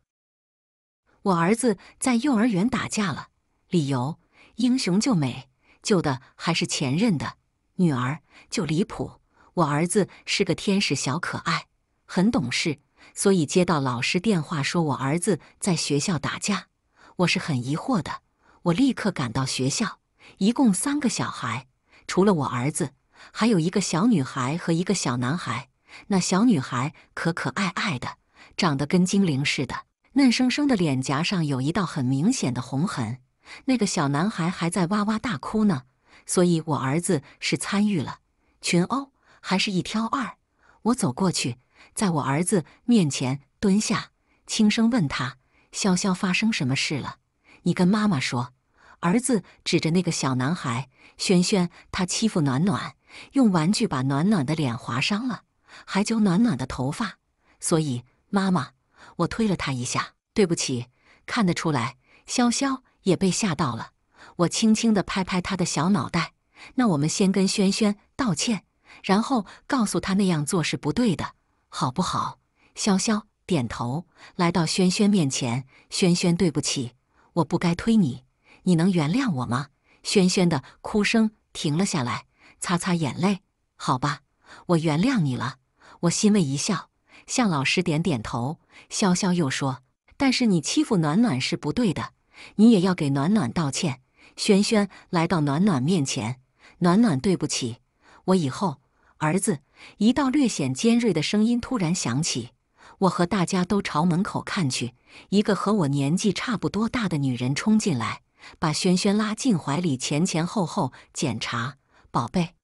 我儿子在幼儿园打架了，理由英雄救美，救的还是前任的女儿，就离谱。我儿子是个天使小可爱，很懂事，所以接到老师电话说我儿子在学校打架，我是很疑惑的。我立刻赶到学校，一共三个小孩，除了我儿子，还有一个小女孩和一个小男孩。那小女孩可可爱爱的。长得跟精灵似的，嫩生生的脸颊上有一道很明显的红痕。那个小男孩还在哇哇大哭呢，所以我儿子是参与了群殴，还是一挑二？我走过去，在我儿子面前蹲下，轻声问他：“潇潇，发生什么事了？你跟妈妈说。”儿子指着那个小男孩：“轩轩，他欺负暖暖，用玩具把暖暖的脸划伤了，还揪暖暖的头发，所以。”妈妈，我推了他一下，对不起。看得出来，潇潇也被吓到了。我轻轻地拍拍他的小脑袋。那我们先跟轩轩道歉，然后告诉他那样做是不对的，好不好？潇潇点头，来到轩轩面前。轩轩，对不起，我不该推你，你能原谅我吗？轩轩的哭声停了下来，擦擦眼泪。好吧，我原谅你了。我欣慰一笑。向老师点点头，潇潇又说：“但是你欺负暖暖是不对的，你也要给暖暖道歉。”轩轩来到暖暖面前，暖暖对不起，我以后……儿子，一道略显尖锐的声音突然响起。我和大家都朝门口看去，一个和我年纪差不多大的女人冲进来，把轩轩拉进怀里，前前后后检查：“宝贝，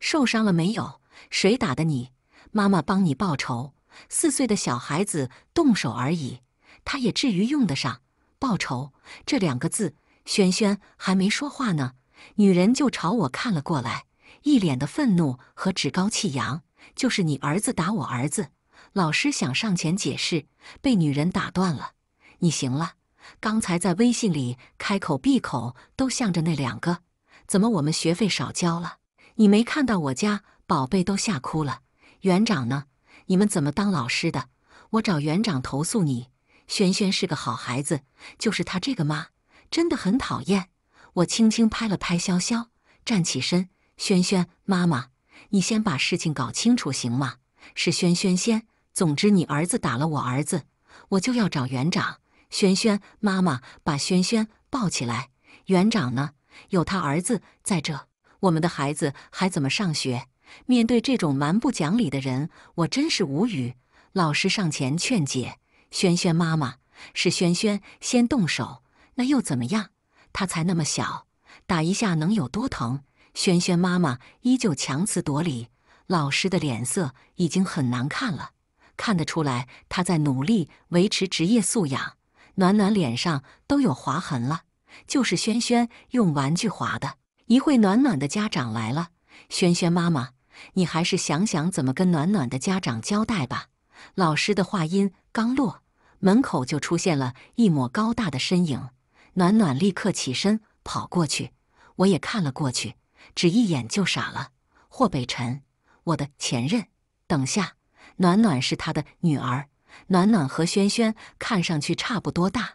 受伤了没有？谁打的你？妈妈帮你报仇。”四岁的小孩子动手而已，他也至于用得上“报仇”这两个字？轩轩还没说话呢，女人就朝我看了过来，一脸的愤怒和趾高气扬。就是你儿子打我儿子，老师想上前解释，被女人打断了。你行了，刚才在微信里开口闭口都向着那两个，怎么我们学费少交了？你没看到我家宝贝都吓哭了？园长呢？你们怎么当老师的？我找园长投诉你。轩轩是个好孩子，就是他这个妈真的很讨厌。我轻轻拍了拍潇潇，站起身。轩轩，妈妈，你先把事情搞清楚行吗？是轩轩先。总之，你儿子打了我儿子，我就要找园长。轩轩，妈妈，把轩轩抱起来。园长呢？有他儿子在这，我们的孩子还怎么上学？面对这种蛮不讲理的人，我真是无语。老师上前劝解：“轩轩妈妈，是轩轩先动手，那又怎么样？他才那么小，打一下能有多疼？”轩轩妈妈依旧强词夺理。老师的脸色已经很难看了，看得出来他在努力维持职业素养。暖暖脸上都有划痕了，就是轩轩用玩具划的。一会，暖暖的家长来了，轩轩妈妈。你还是想想怎么跟暖暖的家长交代吧。老师的话音刚落，门口就出现了一抹高大的身影。暖暖立刻起身跑过去，我也看了过去，只一眼就傻了。霍北辰，我的前任。等下，暖暖是他的女儿。暖暖和轩轩看上去差不多大，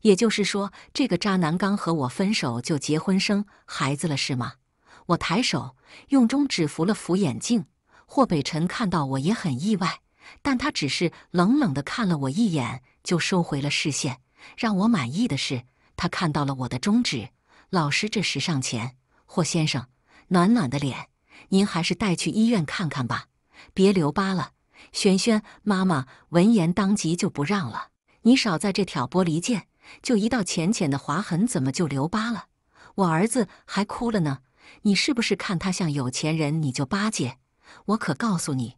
也就是说，这个渣男刚和我分手就结婚生孩子了，是吗？我抬手用中指扶了扶眼镜，霍北辰看到我也很意外，但他只是冷冷地看了我一眼就收回了视线。让我满意的是，他看到了我的中指。老师这时上前，霍先生，暖暖的脸，您还是带去医院看看吧，别留疤了。轩轩妈妈闻言当即就不让了，你少在这挑拨离间，就一道浅浅的划痕，怎么就留疤了？我儿子还哭了呢。你是不是看他像有钱人你就巴结？我可告诉你，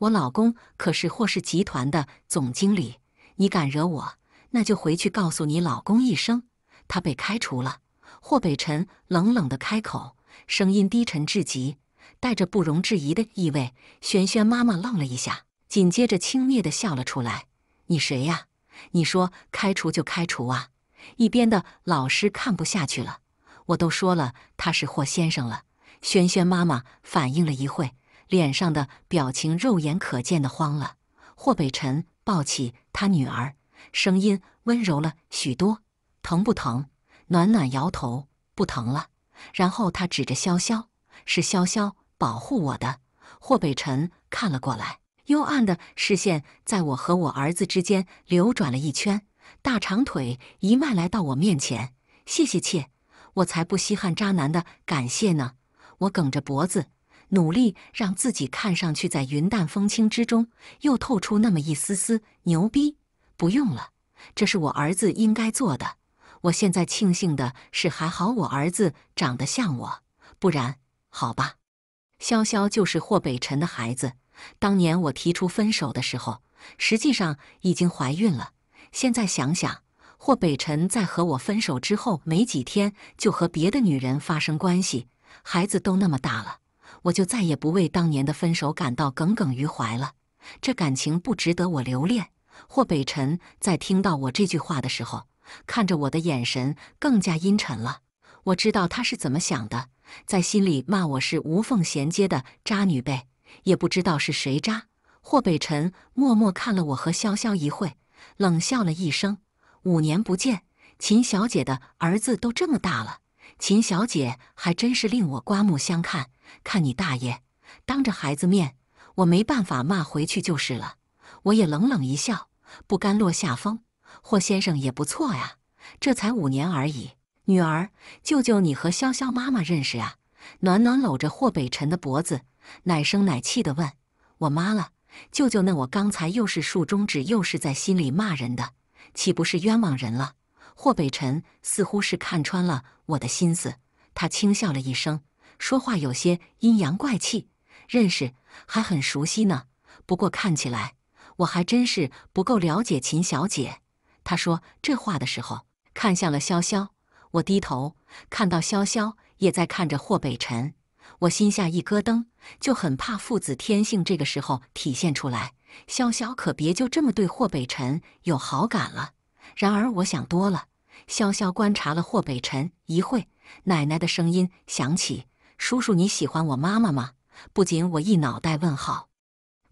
我老公可是霍氏集团的总经理。你敢惹我，那就回去告诉你老公一声，他被开除了。霍北辰冷冷的开口，声音低沉至极，带着不容置疑的意味。轩轩妈妈愣了一下，紧接着轻蔑的笑了出来：“你谁呀？你说开除就开除啊？”一边的老师看不下去了。我都说了他是霍先生了。轩轩妈妈反应了一会，脸上的表情肉眼可见的慌了。霍北辰抱起他女儿，声音温柔了许多：“疼不疼？”暖暖摇头：“不疼了。”然后他指着潇潇：“是潇潇保护我的。”霍北辰看了过来，幽暗的视线在我和我儿子之间流转了一圈，大长腿一迈来到我面前：“谢谢切。”我才不稀罕渣男的感谢呢！我梗着脖子，努力让自己看上去在云淡风轻之中，又透出那么一丝丝牛逼。不用了，这是我儿子应该做的。我现在庆幸的是，还好我儿子长得像我，不然好吧。潇潇就是霍北辰的孩子。当年我提出分手的时候，实际上已经怀孕了。现在想想。霍北辰在和我分手之后没几天，就和别的女人发生关系，孩子都那么大了，我就再也不为当年的分手感到耿耿于怀了。这感情不值得我留恋。霍北辰在听到我这句话的时候，看着我的眼神更加阴沉了。我知道他是怎么想的，在心里骂我是无缝衔接的渣女呗，也不知道是谁渣。霍北辰默默看了我和潇潇一会，冷笑了一声。五年不见，秦小姐的儿子都这么大了，秦小姐还真是令我刮目相看。看你大爷，当着孩子面，我没办法骂回去就是了。我也冷冷一笑，不甘落下风。霍先生也不错呀，这才五年而已。女儿，舅舅你和潇潇妈妈认识啊？暖暖搂着霍北辰的脖子，奶声奶气的问：“我妈了，舅舅那我刚才又是竖中指，又是在心里骂人的。”岂不是冤枉人了？霍北辰似乎是看穿了我的心思，他轻笑了一声，说话有些阴阳怪气。认识，还很熟悉呢。不过看起来，我还真是不够了解秦小姐。他说这话的时候，看向了潇潇。我低头看到潇潇也在看着霍北辰，我心下一咯噔，就很怕父子天性这个时候体现出来。潇潇可别就这么对霍北辰有好感了。然而我想多了。潇潇观察了霍北辰一会奶奶的声音响起：“叔叔，你喜欢我妈妈吗？”不仅我一脑袋问号，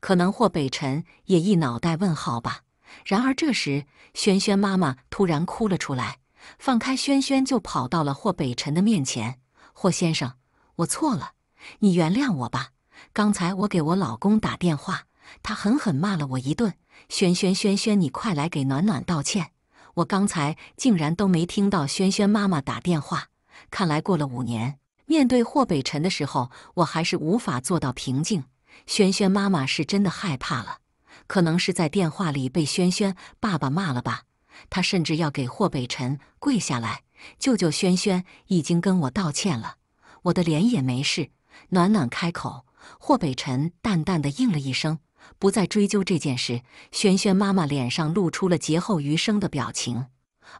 可能霍北辰也一脑袋问号吧。然而这时，萱萱妈妈突然哭了出来，放开萱萱就跑到了霍北辰的面前：“霍先生，我错了，你原谅我吧。刚才我给我老公打电话。”他狠狠骂了我一顿：“轩轩，轩轩，你快来给暖暖道歉！我刚才竟然都没听到轩轩妈妈打电话。看来过了五年，面对霍北辰的时候，我还是无法做到平静。轩轩妈妈是真的害怕了，可能是在电话里被轩轩爸爸骂了吧。她甚至要给霍北辰跪下来舅舅轩轩已经跟我道歉了，我的脸也没事。”暖暖开口，霍北辰淡淡的应了一声。不再追究这件事，萱萱妈妈脸上露出了劫后余生的表情，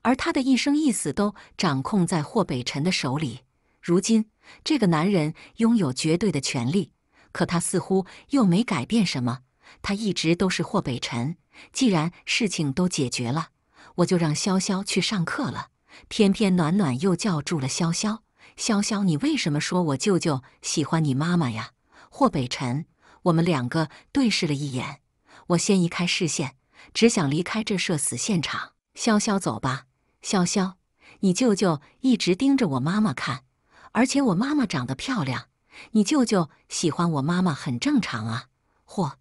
而她的一生一死都掌控在霍北辰的手里。如今，这个男人拥有绝对的权利，可他似乎又没改变什么，他一直都是霍北辰。既然事情都解决了，我就让潇潇去上课了。偏偏暖暖又叫住了潇潇：“潇潇，你为什么说我舅舅喜欢你妈妈呀？”霍北辰。我们两个对视了一眼，我先移开视线，只想离开这社死现场。潇潇，走吧，潇潇，你舅舅一直盯着我妈妈看，而且我妈妈长得漂亮，你舅舅喜欢我妈妈很正常啊。嚯，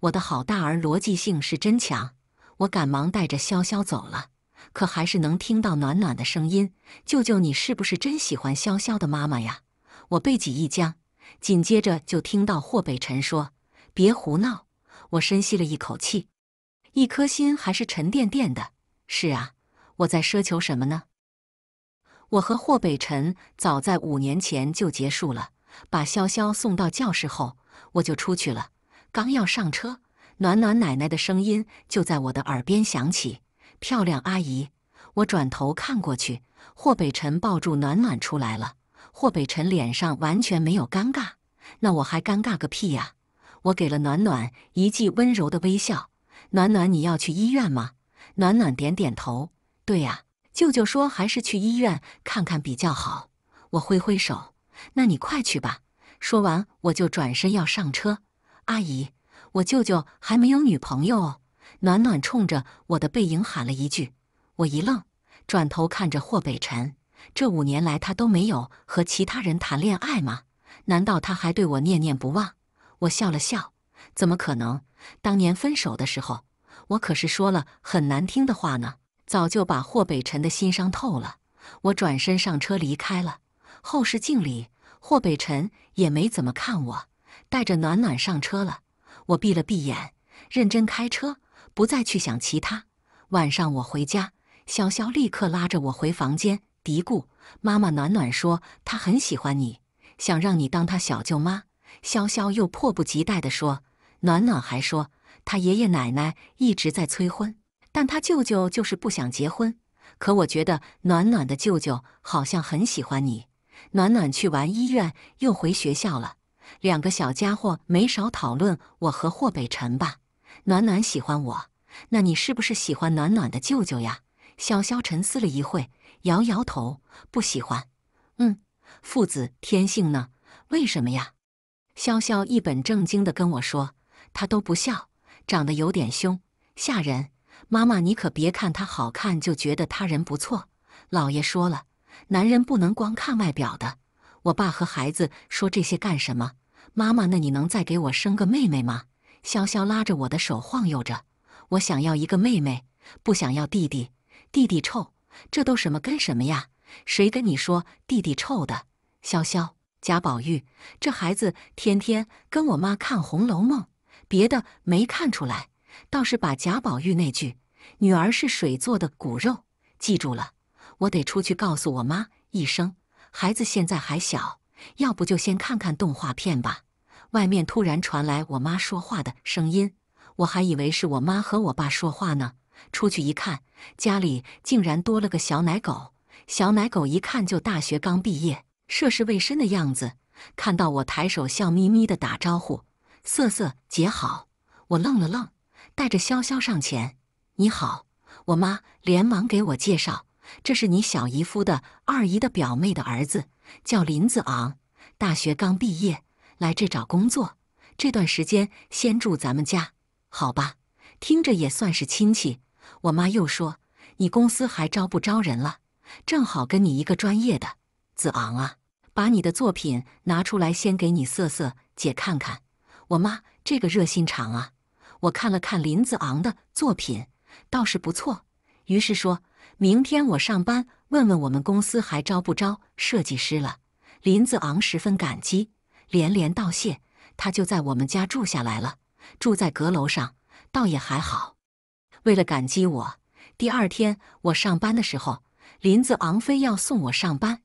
我的好大儿，逻辑性是真强。我赶忙带着潇潇走了，可还是能听到暖暖的声音。舅舅，你是不是真喜欢潇潇的妈妈呀？我背脊一僵。紧接着就听到霍北辰说：“别胡闹！”我深吸了一口气，一颗心还是沉甸甸的。是啊，我在奢求什么呢？我和霍北辰早在五年前就结束了。把潇潇送到教室后，我就出去了。刚要上车，暖暖奶奶的声音就在我的耳边响起：“漂亮阿姨！”我转头看过去，霍北辰抱住暖暖出来了。霍北辰脸上完全没有尴尬，那我还尴尬个屁呀！我给了暖暖一记温柔的微笑。暖暖，你要去医院吗？暖暖点点头，对呀，舅舅说还是去医院看看比较好。我挥挥手，那你快去吧。说完，我就转身要上车。阿姨，我舅舅还没有女朋友哦。暖暖冲着我的背影喊了一句，我一愣，转头看着霍北辰。这五年来，他都没有和其他人谈恋爱吗？难道他还对我念念不忘？我笑了笑，怎么可能？当年分手的时候，我可是说了很难听的话呢，早就把霍北辰的心伤透了。我转身上车离开了，后视镜里霍北辰也没怎么看我，带着暖暖上车了。我闭了闭眼，认真开车，不再去想其他。晚上我回家，潇潇立刻拉着我回房间。嘀咕，妈妈暖暖说她很喜欢你，想让你当她小舅妈。潇潇又迫不及待地说，暖暖还说她爷爷奶奶一直在催婚，但她舅舅就是不想结婚。可我觉得暖暖的舅舅好像很喜欢你。暖暖去完医院又回学校了，两个小家伙没少讨论我和霍北辰吧？暖暖喜欢我，那你是不是喜欢暖暖的舅舅呀？潇潇沉思了一会。摇摇头，不喜欢。嗯，父子天性呢？为什么呀？潇潇一本正经的跟我说，他都不笑，长得有点凶，吓人。妈妈，你可别看他好看就觉得他人不错。姥爷说了，男人不能光看外表的。我爸和孩子说这些干什么？妈妈，那你能再给我生个妹妹吗？潇潇拉着我的手晃悠着，我想要一个妹妹，不想要弟弟，弟弟臭。这都什么跟什么呀？谁跟你说弟弟臭的？潇潇，贾宝玉这孩子天天跟我妈看《红楼梦》，别的没看出来，倒是把贾宝玉那句“女儿是水做的骨肉”记住了。我得出去告诉我妈一声。孩子现在还小，要不就先看看动画片吧。外面突然传来我妈说话的声音，我还以为是我妈和我爸说话呢。出去一看，家里竟然多了个小奶狗。小奶狗一看就大学刚毕业、涉世未深的样子。看到我抬手笑眯眯的打招呼：“瑟瑟姐好！”我愣了愣，带着潇潇上前：“你好！”我妈连忙给我介绍：“这是你小姨夫的二姨的表妹的儿子，叫林子昂，大学刚毕业，来这找工作。这段时间先住咱们家，好吧？听着也算是亲戚。”我妈又说：“你公司还招不招人了？正好跟你一个专业的，子昂啊，把你的作品拿出来，先给你瑟瑟姐看看。”我妈这个热心肠啊！我看了看林子昂的作品，倒是不错，于是说明天我上班问问我们公司还招不招设计师了。林子昂十分感激，连连道谢，他就在我们家住下来了，住在阁楼上，倒也还好。为了感激我，第二天我上班的时候，林子昂非要送我上班。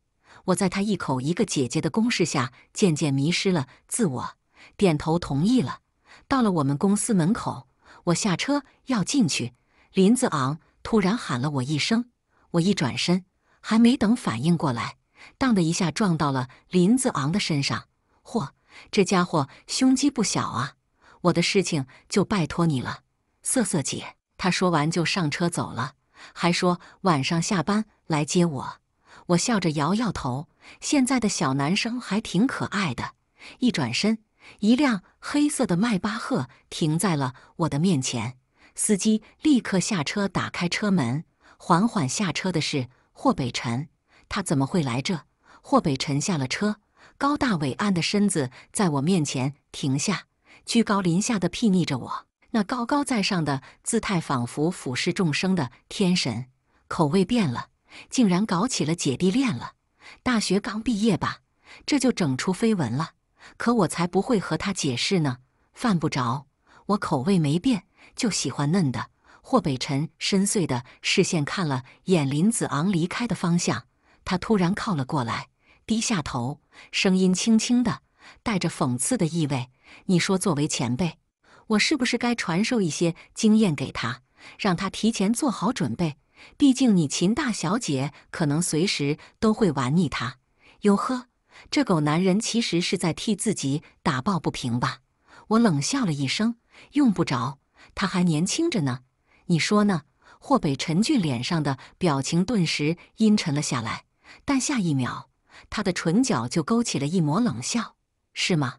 我在他一口一个姐姐的攻势下，渐渐迷失了自我，点头同意了。到了我们公司门口，我下车要进去，林子昂突然喊了我一声。我一转身，还没等反应过来，当的一下撞到了林子昂的身上。嚯，这家伙胸肌不小啊！我的事情就拜托你了，瑟瑟姐。他说完就上车走了，还说晚上下班来接我。我笑着摇摇头，现在的小男生还挺可爱的。一转身，一辆黑色的迈巴赫停在了我的面前，司机立刻下车打开车门，缓缓下车的是霍北辰。他怎么会来这？霍北辰下了车，高大伟岸的身子在我面前停下，居高临下的睥睨着我。那高高在上的姿态，仿佛俯视众生的天神。口味变了，竟然搞起了姐弟恋了。大学刚毕业吧，这就整出绯闻了。可我才不会和他解释呢，犯不着。我口味没变，就喜欢嫩的。霍北辰深邃的视线看了眼林子昂离开的方向，他突然靠了过来，低下头，声音轻轻的，带着讽刺的意味：“你说，作为前辈？”我是不是该传授一些经验给他，让他提前做好准备？毕竟你秦大小姐可能随时都会玩腻他。哟呵，这狗男人其实是在替自己打抱不平吧？我冷笑了一声：“用不着，他还年轻着呢。”你说呢？霍北陈俊脸上的表情顿时阴沉了下来，但下一秒，他的唇角就勾起了一抹冷笑：“是吗？”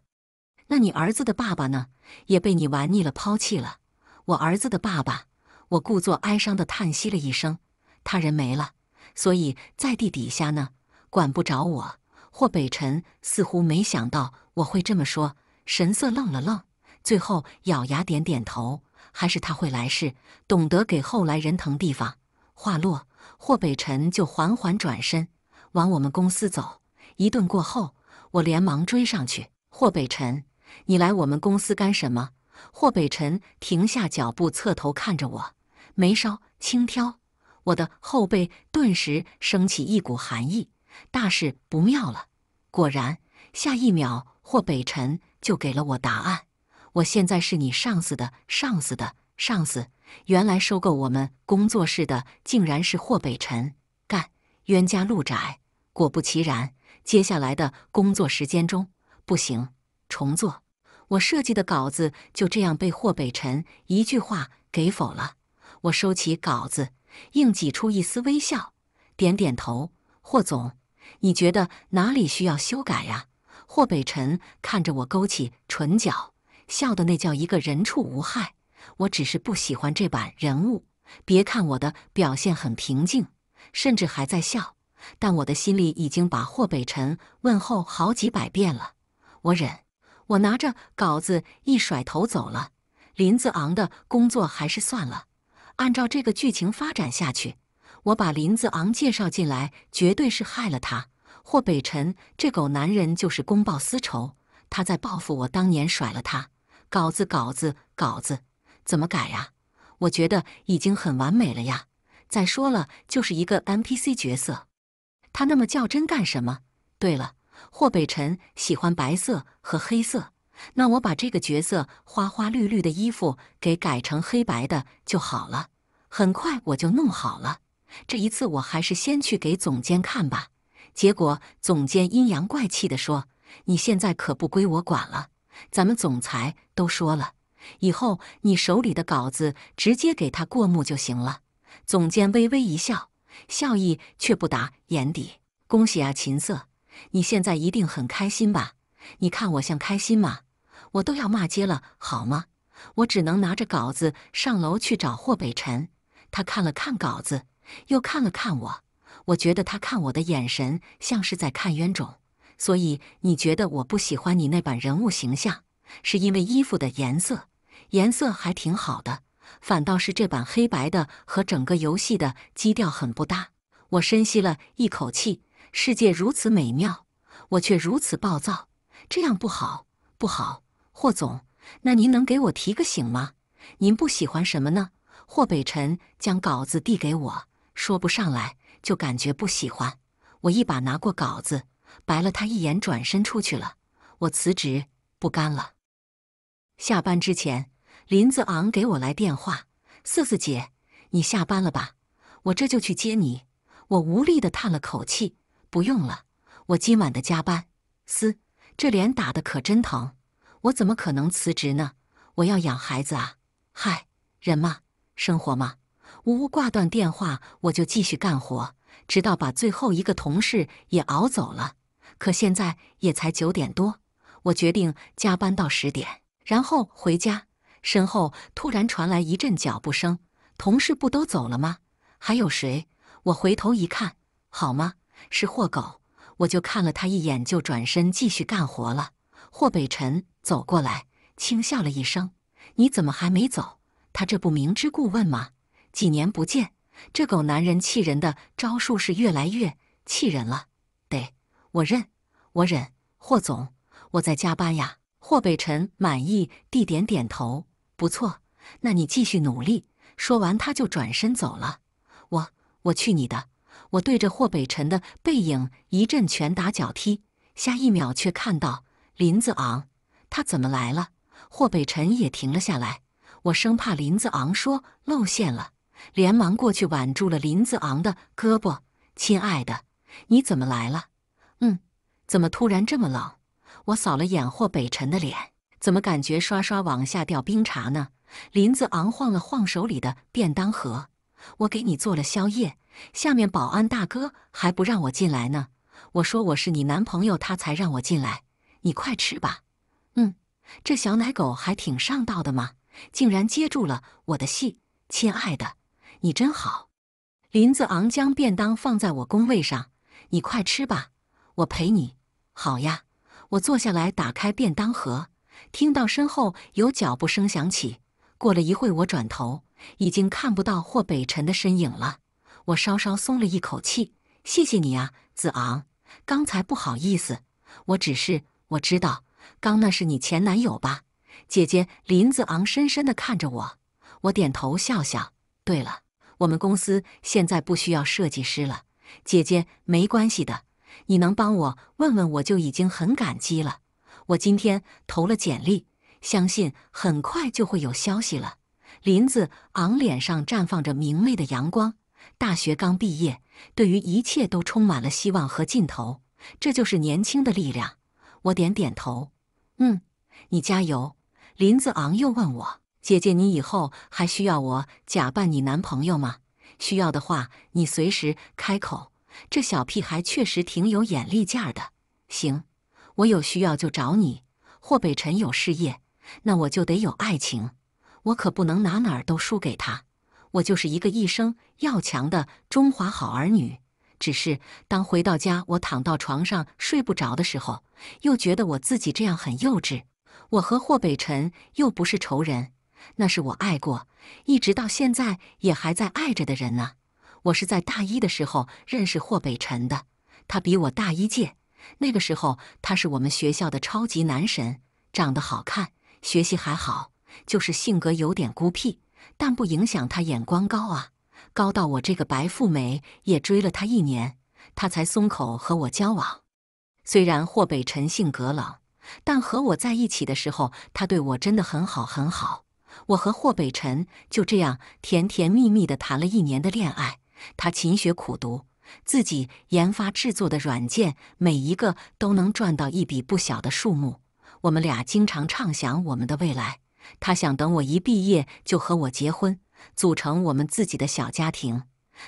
那你儿子的爸爸呢？也被你玩腻了，抛弃了。我儿子的爸爸，我故作哀伤地叹息了一声。他人没了，所以在地底下呢，管不着我。霍北辰似乎没想到我会这么说，神色愣了愣，最后咬牙点点头。还是他会来世，懂得给后来人腾地方。话落，霍北辰就缓缓转身往我们公司走。一顿过后，我连忙追上去。霍北辰。你来我们公司干什么？霍北辰停下脚步，侧头看着我，眉梢轻挑，我的后背顿时升起一股寒意，大事不妙了。果然，下一秒，霍北辰就给了我答案：我现在是你上司的上司的上司。原来收购我们工作室的，竟然是霍北辰。干，冤家路窄。果不其然，接下来的工作时间中，不行，重做。我设计的稿子就这样被霍北辰一句话给否了。我收起稿子，硬挤出一丝微笑，点点头。霍总，你觉得哪里需要修改呀？霍北辰看着我，勾起唇角，笑的那叫一个人畜无害。我只是不喜欢这版人物。别看我的表现很平静，甚至还在笑，但我的心里已经把霍北辰问候好几百遍了。我忍。我拿着稿子一甩头走了，林子昂的工作还是算了。按照这个剧情发展下去，我把林子昂介绍进来绝对是害了他。霍北辰这狗男人就是公报私仇，他在报复我当年甩了他。稿子稿子稿子，怎么改啊？我觉得已经很完美了呀。再说了，就是一个 NPC 角色，他那么较真干什么？对了。霍北辰喜欢白色和黑色，那我把这个角色花花绿绿的衣服给改成黑白的就好了。很快我就弄好了。这一次我还是先去给总监看吧。结果总监阴阳怪气地说：“你现在可不归我管了，咱们总裁都说了，以后你手里的稿子直接给他过目就行了。”总监微微一笑，笑意却不达眼底。恭喜啊，秦瑟。你现在一定很开心吧？你看我像开心吗？我都要骂街了，好吗？我只能拿着稿子上楼去找霍北辰。他看了看稿子，又看了看我。我觉得他看我的眼神像是在看冤种。所以你觉得我不喜欢你那版人物形象，是因为衣服的颜色？颜色还挺好的，反倒是这版黑白的和整个游戏的基调很不搭。我深吸了一口气。世界如此美妙，我却如此暴躁，这样不好，不好。霍总，那您能给我提个醒吗？您不喜欢什么呢？霍北辰将稿子递给我，说不上来，就感觉不喜欢。我一把拿过稿子，白了他一眼，转身出去了。我辞职，不干了。下班之前，林子昂给我来电话：“四四姐，你下班了吧？我这就去接你。”我无力地叹了口气。不用了，我今晚的加班。嘶，这脸打的可真疼！我怎么可能辞职呢？我要养孩子啊！嗨，人嘛，生活嘛。呜呜，挂断电话，我就继续干活，直到把最后一个同事也熬走了。可现在也才九点多，我决定加班到十点，然后回家。身后突然传来一阵脚步声，同事不都走了吗？还有谁？我回头一看，好吗？是霍狗，我就看了他一眼，就转身继续干活了。霍北辰走过来，轻笑了一声：“你怎么还没走？”他这不明知故问吗？几年不见，这狗男人气人的招数是越来越气人了。得，我认，我忍。霍总，我在加班呀。霍北辰满意地点点头：“不错，那你继续努力。”说完，他就转身走了。我，我去你的！我对着霍北辰的背影一阵拳打脚踢，下一秒却看到林子昂，他怎么来了？霍北辰也停了下来，我生怕林子昂说露馅了，连忙过去挽住了林子昂的胳膊：“亲爱的，你怎么来了？嗯，怎么突然这么冷？”我扫了眼霍北辰的脸，怎么感觉刷刷往下掉冰碴呢？林子昂晃了晃手里的便当盒。我给你做了宵夜，下面保安大哥还不让我进来呢。我说我是你男朋友，他才让我进来。你快吃吧。嗯，这小奶狗还挺上道的嘛，竟然接住了我的戏。亲爱的，你真好。林子昂将便当放在我工位上，你快吃吧，我陪你。好呀，我坐下来打开便当盒，听到身后有脚步声响起。过了一会，我转头。已经看不到霍北辰的身影了，我稍稍松了一口气。谢谢你啊，子昂，刚才不好意思，我只是我知道，刚那是你前男友吧？姐姐，林子昂深深的看着我，我点头笑笑。对了，我们公司现在不需要设计师了，姐姐，没关系的，你能帮我问问我就已经很感激了。我今天投了简历，相信很快就会有消息了。林子昂脸上绽放着明媚的阳光，大学刚毕业，对于一切都充满了希望和劲头，这就是年轻的力量。我点点头，嗯，你加油。林子昂又问我：“姐姐，你以后还需要我假扮你男朋友吗？需要的话，你随时开口。”这小屁孩确实挺有眼力见儿的。行，我有需要就找你。霍北辰有事业，那我就得有爱情。我可不能哪哪儿都输给他，我就是一个一生要强的中华好儿女。只是当回到家，我躺到床上睡不着的时候，又觉得我自己这样很幼稚。我和霍北辰又不是仇人，那是我爱过，一直到现在也还在爱着的人呢。我是在大一的时候认识霍北辰的，他比我大一届。那个时候他是我们学校的超级男神，长得好看，学习还好。就是性格有点孤僻，但不影响他眼光高啊，高到我这个白富美也追了他一年，他才松口和我交往。虽然霍北辰性格冷，但和我在一起的时候，他对我真的很好，很好。我和霍北辰就这样甜甜蜜蜜的谈了一年的恋爱。他勤学苦读，自己研发制作的软件，每一个都能赚到一笔不小的数目。我们俩经常畅想我们的未来。他想等我一毕业就和我结婚，组成我们自己的小家庭。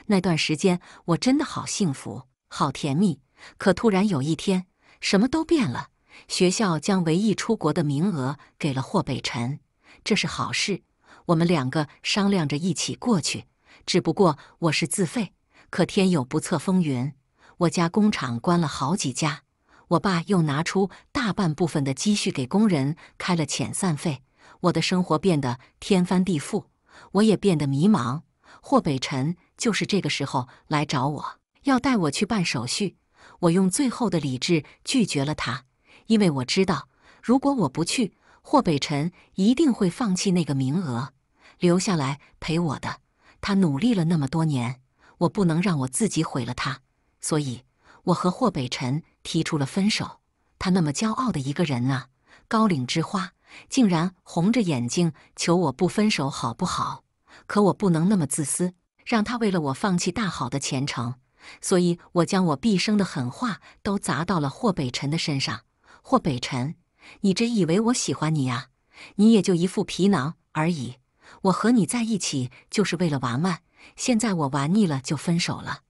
那段时间我真的好幸福，好甜蜜。可突然有一天，什么都变了。学校将唯一出国的名额给了霍北辰，这是好事。我们两个商量着一起过去，只不过我是自费。可天有不测风云，我家工厂关了好几家，我爸又拿出大半部分的积蓄给工人开了遣散费。我的生活变得天翻地覆，我也变得迷茫。霍北辰就是这个时候来找我，要带我去办手续。我用最后的理智拒绝了他，因为我知道，如果我不去，霍北辰一定会放弃那个名额，留下来陪我的。他努力了那么多年，我不能让我自己毁了他。所以，我和霍北辰提出了分手。他那么骄傲的一个人啊，高岭之花。竟然红着眼睛求我不分手，好不好？可我不能那么自私，让他为了我放弃大好的前程。所以，我将我毕生的狠话都砸到了霍北辰的身上。霍北辰，你真以为我喜欢你啊？你也就一副皮囊而已。我和你在一起就是为了玩玩，现在我玩腻了就分手了。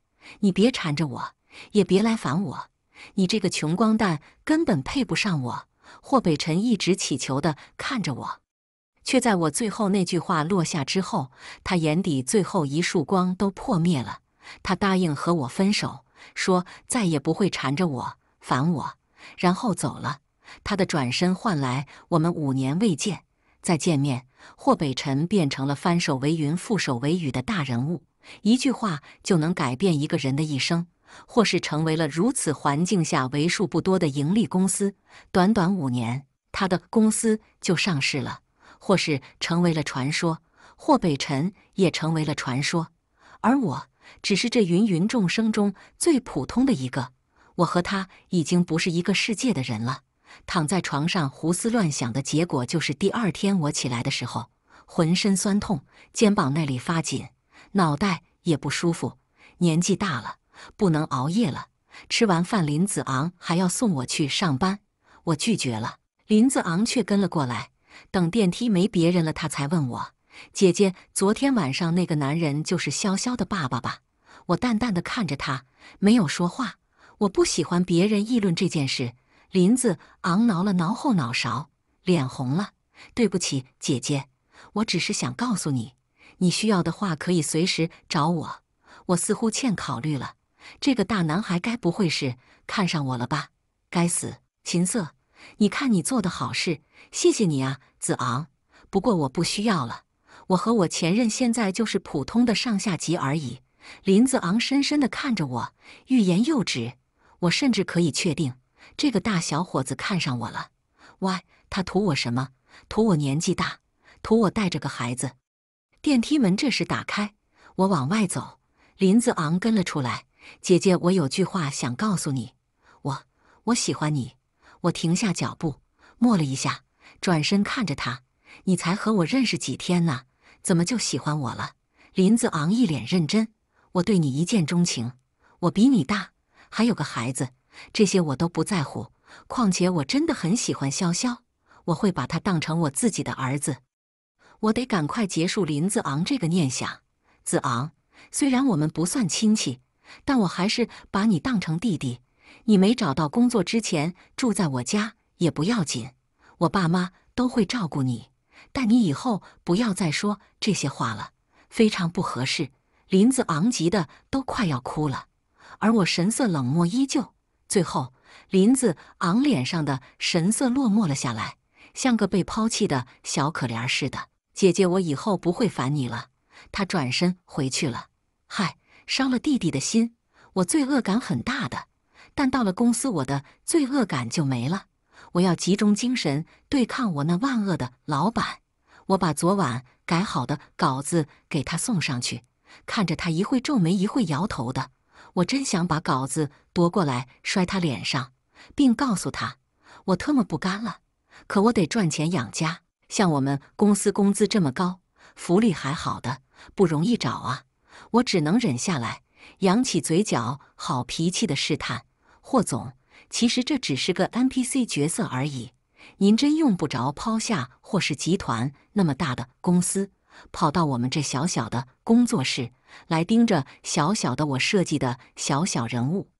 你别缠着我，也别来烦我。你这个穷光蛋根本配不上我。霍北辰一直乞求地看着我，却在我最后那句话落下之后，他眼底最后一束光都破灭了。他答应和我分手，说再也不会缠着我、烦我，然后走了。他的转身换来我们五年未见，再见面，霍北辰变成了翻手为云、覆手为雨的大人物，一句话就能改变一个人的一生。或是成为了如此环境下为数不多的盈利公司，短短五年，他的公司就上市了；或是成为了传说，霍北辰也成为了传说，而我只是这芸芸众生中最普通的一个。我和他已经不是一个世界的人了。躺在床上胡思乱想的结果，就是第二天我起来的时候，浑身酸痛，肩膀那里发紧，脑袋也不舒服。年纪大了。不能熬夜了。吃完饭，林子昂还要送我去上班，我拒绝了。林子昂却跟了过来。等电梯没别人了，他才问我：“姐姐，昨天晚上那个男人就是潇潇的爸爸吧？”我淡淡的看着他，没有说话。我不喜欢别人议论这件事。林子昂挠了挠后脑勺，脸红了：“对不起，姐姐，我只是想告诉你，你需要的话可以随时找我。我似乎欠考虑了。”这个大男孩该不会是看上我了吧？该死，秦瑟，你看你做的好事，谢谢你啊，子昂。不过我不需要了，我和我前任现在就是普通的上下级而已。林子昂深深的看着我，欲言又止。我甚至可以确定，这个大小伙子看上我了。喂，他图我什么？图我年纪大？图我带着个孩子？电梯门这时打开，我往外走，林子昂跟了出来。姐姐，我有句话想告诉你，我我喜欢你。我停下脚步，默了一下，转身看着他。你才和我认识几天呢，怎么就喜欢我了？林子昂一脸认真。我对你一见钟情，我比你大，还有个孩子，这些我都不在乎。况且我真的很喜欢潇潇，我会把他当成我自己的儿子。我得赶快结束林子昂这个念想。子昂，虽然我们不算亲戚。但我还是把你当成弟弟。你没找到工作之前住在我家也不要紧，我爸妈都会照顾你。但你以后不要再说这些话了，非常不合适。林子昂急得都快要哭了，而我神色冷漠依旧。最后，林子昂脸上的神色落寞了下来，像个被抛弃的小可怜似的。姐姐，我以后不会烦你了。他转身回去了。嗨。伤了弟弟的心，我罪恶感很大的，但到了公司，我的罪恶感就没了。我要集中精神对抗我那万恶的老板。我把昨晚改好的稿子给他送上去，看着他一会皱眉，一会摇头的，我真想把稿子夺过来摔他脸上，并告诉他我特么不干了。可我得赚钱养家，像我们公司工资这么高，福利还好的，不容易找啊。我只能忍下来，扬起嘴角，好脾气的试探霍总。其实这只是个 NPC 角色而已，您真用不着抛下霍氏集团那么大的公司，跑到我们这小小的工作室来盯着小小的我设计的小小人物。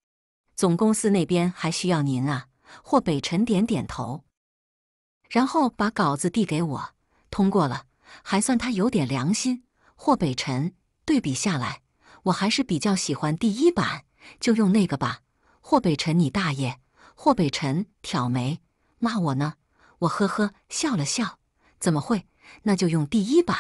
总公司那边还需要您啊。霍北辰点点头，然后把稿子递给我，通过了，还算他有点良心。霍北辰。对比下来，我还是比较喜欢第一版，就用那个吧。霍北辰，你大爷！霍北辰挑眉，骂我呢？我呵呵笑了笑，怎么会？那就用第一版。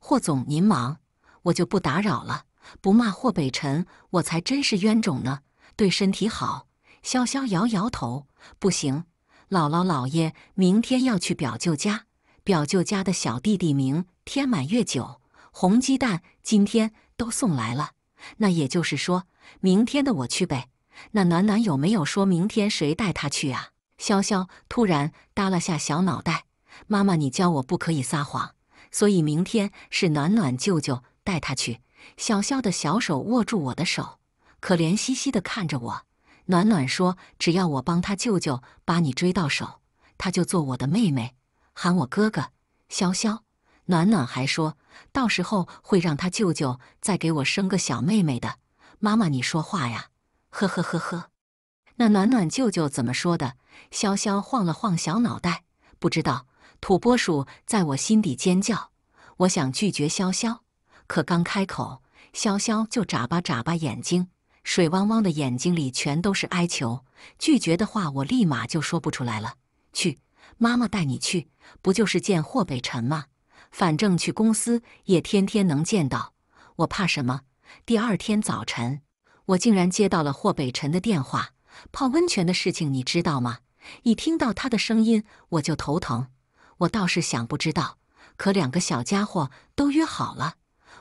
霍总您忙，我就不打扰了。不骂霍北辰，我才真是冤种呢。对身体好。潇潇摇摇头，不行，姥姥姥爷明天要去表舅家，表舅家的小弟弟明天满月酒。红鸡蛋今天都送来了，那也就是说，明天的我去呗。那暖暖有没有说明天谁带他去啊？潇潇突然耷拉下小脑袋，妈妈，你教我不可以撒谎，所以明天是暖暖舅舅带他去。小潇的小手握住我的手，可怜兮兮的看着我。暖暖说：“只要我帮他舅舅把你追到手，他就做我的妹妹，喊我哥哥。”潇潇，暖暖还说。到时候会让他舅舅再给我生个小妹妹的，妈妈你说话呀！呵呵呵呵。那暖暖舅舅怎么说的？潇潇晃了晃小脑袋，不知道。土拨鼠在我心底尖叫。我想拒绝潇潇，可刚开口，潇潇就眨巴眨巴眼睛，水汪汪的眼睛里全都是哀求。拒绝的话，我立马就说不出来了。去，妈妈带你去，不就是见霍北辰吗？反正去公司也天天能见到，我怕什么？第二天早晨，我竟然接到了霍北辰的电话。泡温泉的事情你知道吗？一听到他的声音我就头疼。我倒是想不知道，可两个小家伙都约好了，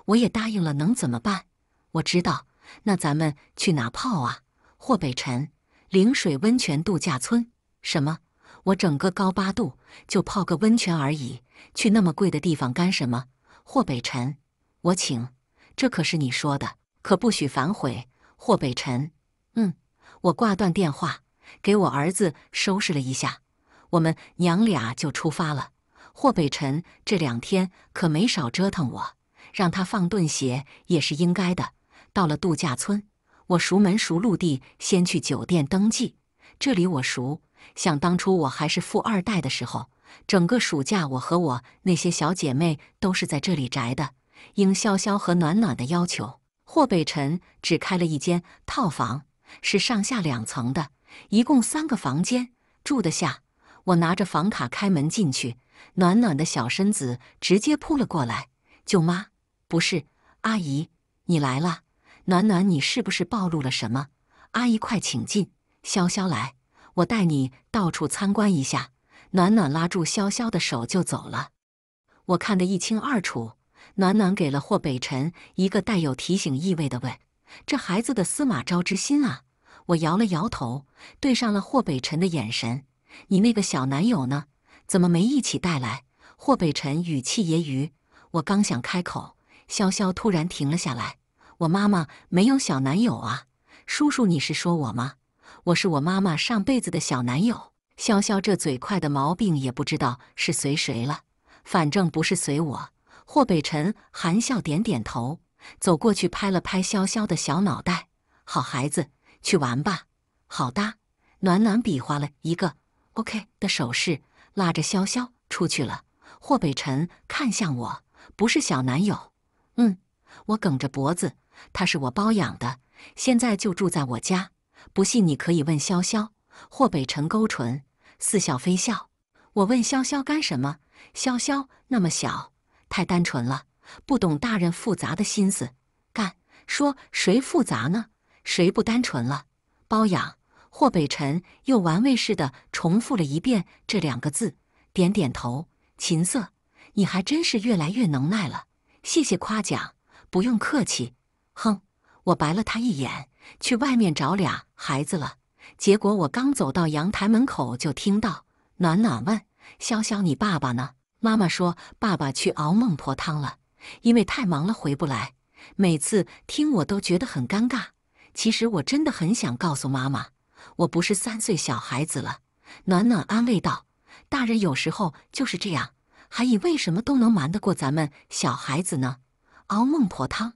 我也答应了，能怎么办？我知道，那咱们去哪泡啊？霍北辰，陵水温泉度假村。什么？我整个高八度，就泡个温泉而已。去那么贵的地方干什么？霍北辰，我请，这可是你说的，可不许反悔。霍北辰，嗯，我挂断电话，给我儿子收拾了一下，我们娘俩就出发了。霍北辰这两天可没少折腾我，让他放顿血也是应该的。到了度假村，我熟门熟路地先去酒店登记，这里我熟。想当初我还是富二代的时候。整个暑假，我和我那些小姐妹都是在这里宅的。应潇潇和暖暖的要求，霍北辰只开了一间套房，是上下两层的，一共三个房间，住得下。我拿着房卡开门进去，暖暖的小身子直接扑了过来。舅妈，不是阿姨，你来了。暖暖，你是不是暴露了什么？阿姨快请进。潇潇来，我带你到处参观一下。暖暖拉住潇潇的手就走了，我看得一清二楚。暖暖给了霍北辰一个带有提醒意味的吻，这孩子的司马昭之心啊！我摇了摇头，对上了霍北辰的眼神。你那个小男友呢？怎么没一起带来？霍北辰语气揶揄。我刚想开口，潇潇突然停了下来。我妈妈没有小男友啊，叔叔你是说我吗？我是我妈妈上辈子的小男友。潇潇这嘴快的毛病也不知道是随谁了，反正不是随我。霍北辰含笑点点头，走过去拍了拍潇潇的小脑袋：“好孩子，去玩吧。”“好的。”暖暖比划了一个 “OK” 的手势，拉着潇潇出去了。霍北辰看向我：“不是小男友。”“嗯。”我梗着脖子：“他是我包养的，现在就住在我家。不信你可以问潇潇。”霍北辰勾唇。似笑非笑，我问潇潇干什么？潇潇那么小，太单纯了，不懂大人复杂的心思。干说谁复杂呢？谁不单纯了？包养。霍北辰又玩味似的重复了一遍这两个字，点点头。琴瑟，你还真是越来越能耐了。谢谢夸奖，不用客气。哼，我白了他一眼，去外面找俩孩子了。结果我刚走到阳台门口，就听到暖暖问：“潇潇，你爸爸呢？”妈妈说：“爸爸去熬孟婆汤了，因为太忙了回不来。”每次听我都觉得很尴尬。其实我真的很想告诉妈妈，我不是三岁小孩子了。暖暖安慰道：“大人有时候就是这样，还以为什么都能瞒得过咱们小孩子呢？”熬孟婆汤，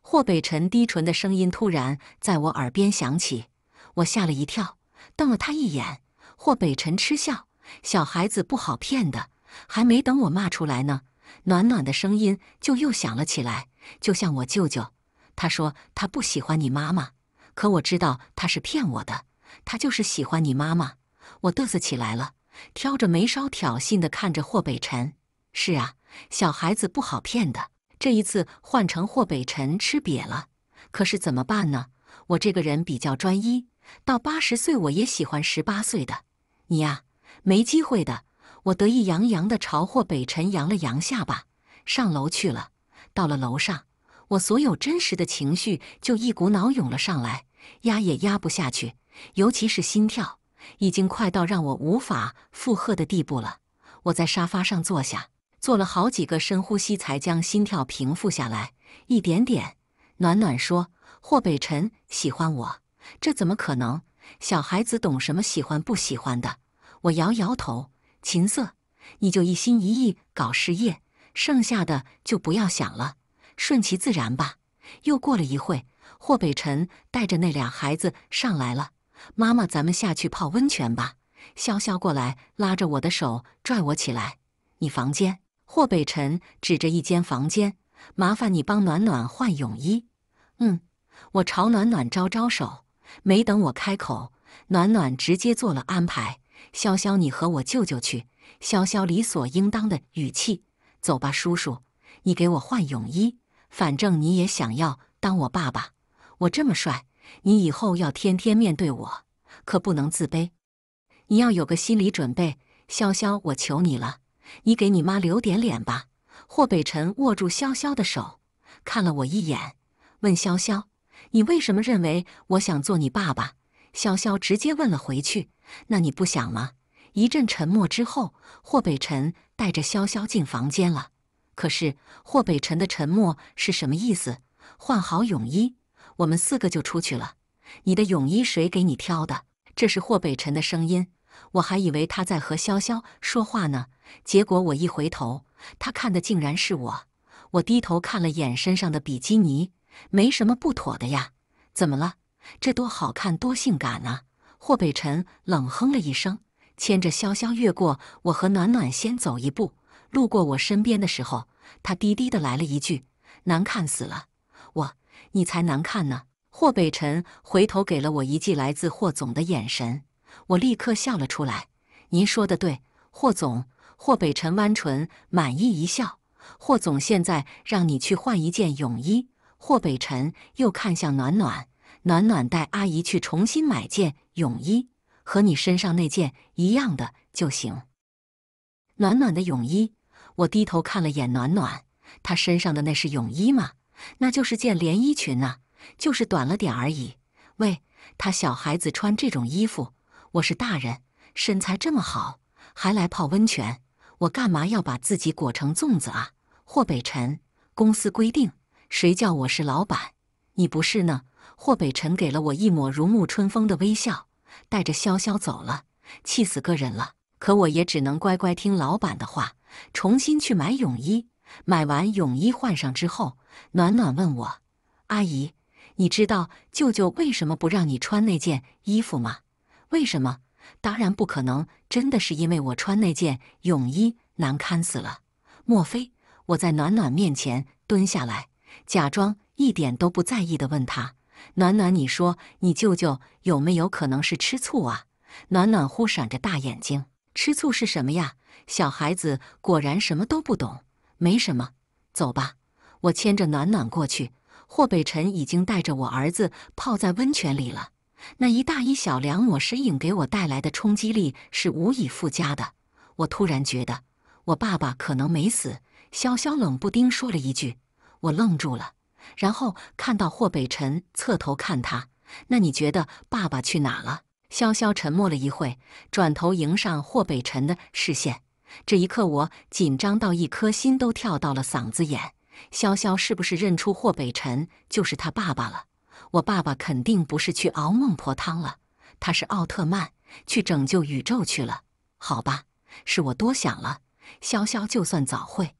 霍北辰低沉的声音突然在我耳边响起。我吓了一跳，瞪了他一眼。霍北辰嗤笑：“小孩子不好骗的。”还没等我骂出来呢，暖暖的声音就又响了起来：“就像我舅舅，他说他不喜欢你妈妈，可我知道他是骗我的，他就是喜欢你妈妈。”我嘚瑟起来了，挑着眉梢挑衅的看着霍北辰：“是啊，小孩子不好骗的。”这一次换成霍北辰吃瘪了，可是怎么办呢？我这个人比较专一。到八十岁，我也喜欢十八岁的你呀，没机会的。我得意洋洋地朝霍北辰扬了扬下巴，上楼去了。到了楼上，我所有真实的情绪就一股脑涌了上来，压也压不下去，尤其是心跳，已经快到让我无法负荷的地步了。我在沙发上坐下，做了好几个深呼吸，才将心跳平复下来一点点。暖暖说：“霍北辰喜欢我。”这怎么可能？小孩子懂什么喜欢不喜欢的？我摇摇头。秦瑟，你就一心一意搞事业，剩下的就不要想了，顺其自然吧。又过了一会，霍北辰带着那俩孩子上来了。妈妈，咱们下去泡温泉吧。潇潇过来拉着我的手拽我起来。你房间，霍北辰指着一间房间，麻烦你帮暖暖换泳衣。嗯，我朝暖暖招招手。没等我开口，暖暖直接做了安排。潇潇，你和我舅舅去。潇潇理所应当的语气：“走吧，叔叔，你给我换泳衣，反正你也想要当我爸爸。我这么帅，你以后要天天面对我，可不能自卑，你要有个心理准备。”潇潇，我求你了，你给你妈留点脸吧。霍北辰握住潇潇的手，看了我一眼，问潇潇。你为什么认为我想做你爸爸？潇潇直接问了回去。那你不想吗？一阵沉默之后，霍北辰带着潇潇进房间了。可是霍北辰的沉默是什么意思？换好泳衣，我们四个就出去了。你的泳衣谁给你挑的？这是霍北辰的声音。我还以为他在和潇潇说话呢，结果我一回头，他看的竟然是我。我低头看了眼身上的比基尼。没什么不妥的呀，怎么了？这多好看，多性感啊！霍北辰冷哼了一声，牵着潇潇越过我和暖暖，先走一步。路过我身边的时候，他低低的来了一句：“难看死了！”我，你才难看呢！霍北辰回头给了我一记来自霍总的眼神，我立刻笑了出来。您说的对，霍总。霍北辰弯唇满意一笑。霍总现在让你去换一件泳衣。霍北辰又看向暖暖，暖暖带阿姨去重新买件泳衣，和你身上那件一样的就行。暖暖的泳衣，我低头看了眼暖暖，她身上的那是泳衣吗？那就是件连衣裙呐，就是短了点而已。喂，她小孩子穿这种衣服，我是大人，身材这么好，还来泡温泉，我干嘛要把自己裹成粽子啊？霍北辰，公司规定。谁叫我是老板，你不是呢？霍北辰给了我一抹如沐春风的微笑，带着潇潇走了，气死个人了。可我也只能乖乖听老板的话，重新去买泳衣。买完泳衣换上之后，暖暖问我：“阿姨，你知道舅舅为什么不让你穿那件衣服吗？”“为什么？”“当然不可能，真的是因为我穿那件泳衣难堪死了。”“莫非？”我在暖暖面前蹲下来。假装一点都不在意的问他：“暖暖，你说你舅舅有没有可能是吃醋啊？”暖暖忽闪着大眼睛：“吃醋是什么呀？小孩子果然什么都不懂。”“没什么，走吧。”我牵着暖暖过去。霍北辰已经带着我儿子泡在温泉里了。那一大一小两抹身影给我带来的冲击力是无以复加的。我突然觉得我爸爸可能没死。潇潇冷不丁说了一句。我愣住了，然后看到霍北辰侧头看他。那你觉得爸爸去哪了？潇潇沉默了一会，转头迎上霍北辰的视线。这一刻，我紧张到一颗心都跳到了嗓子眼。潇潇是不是认出霍北辰就是他爸爸了？我爸爸肯定不是去熬孟婆汤了，他是奥特曼去拯救宇宙去了。好吧，是我多想了。潇潇就算早会。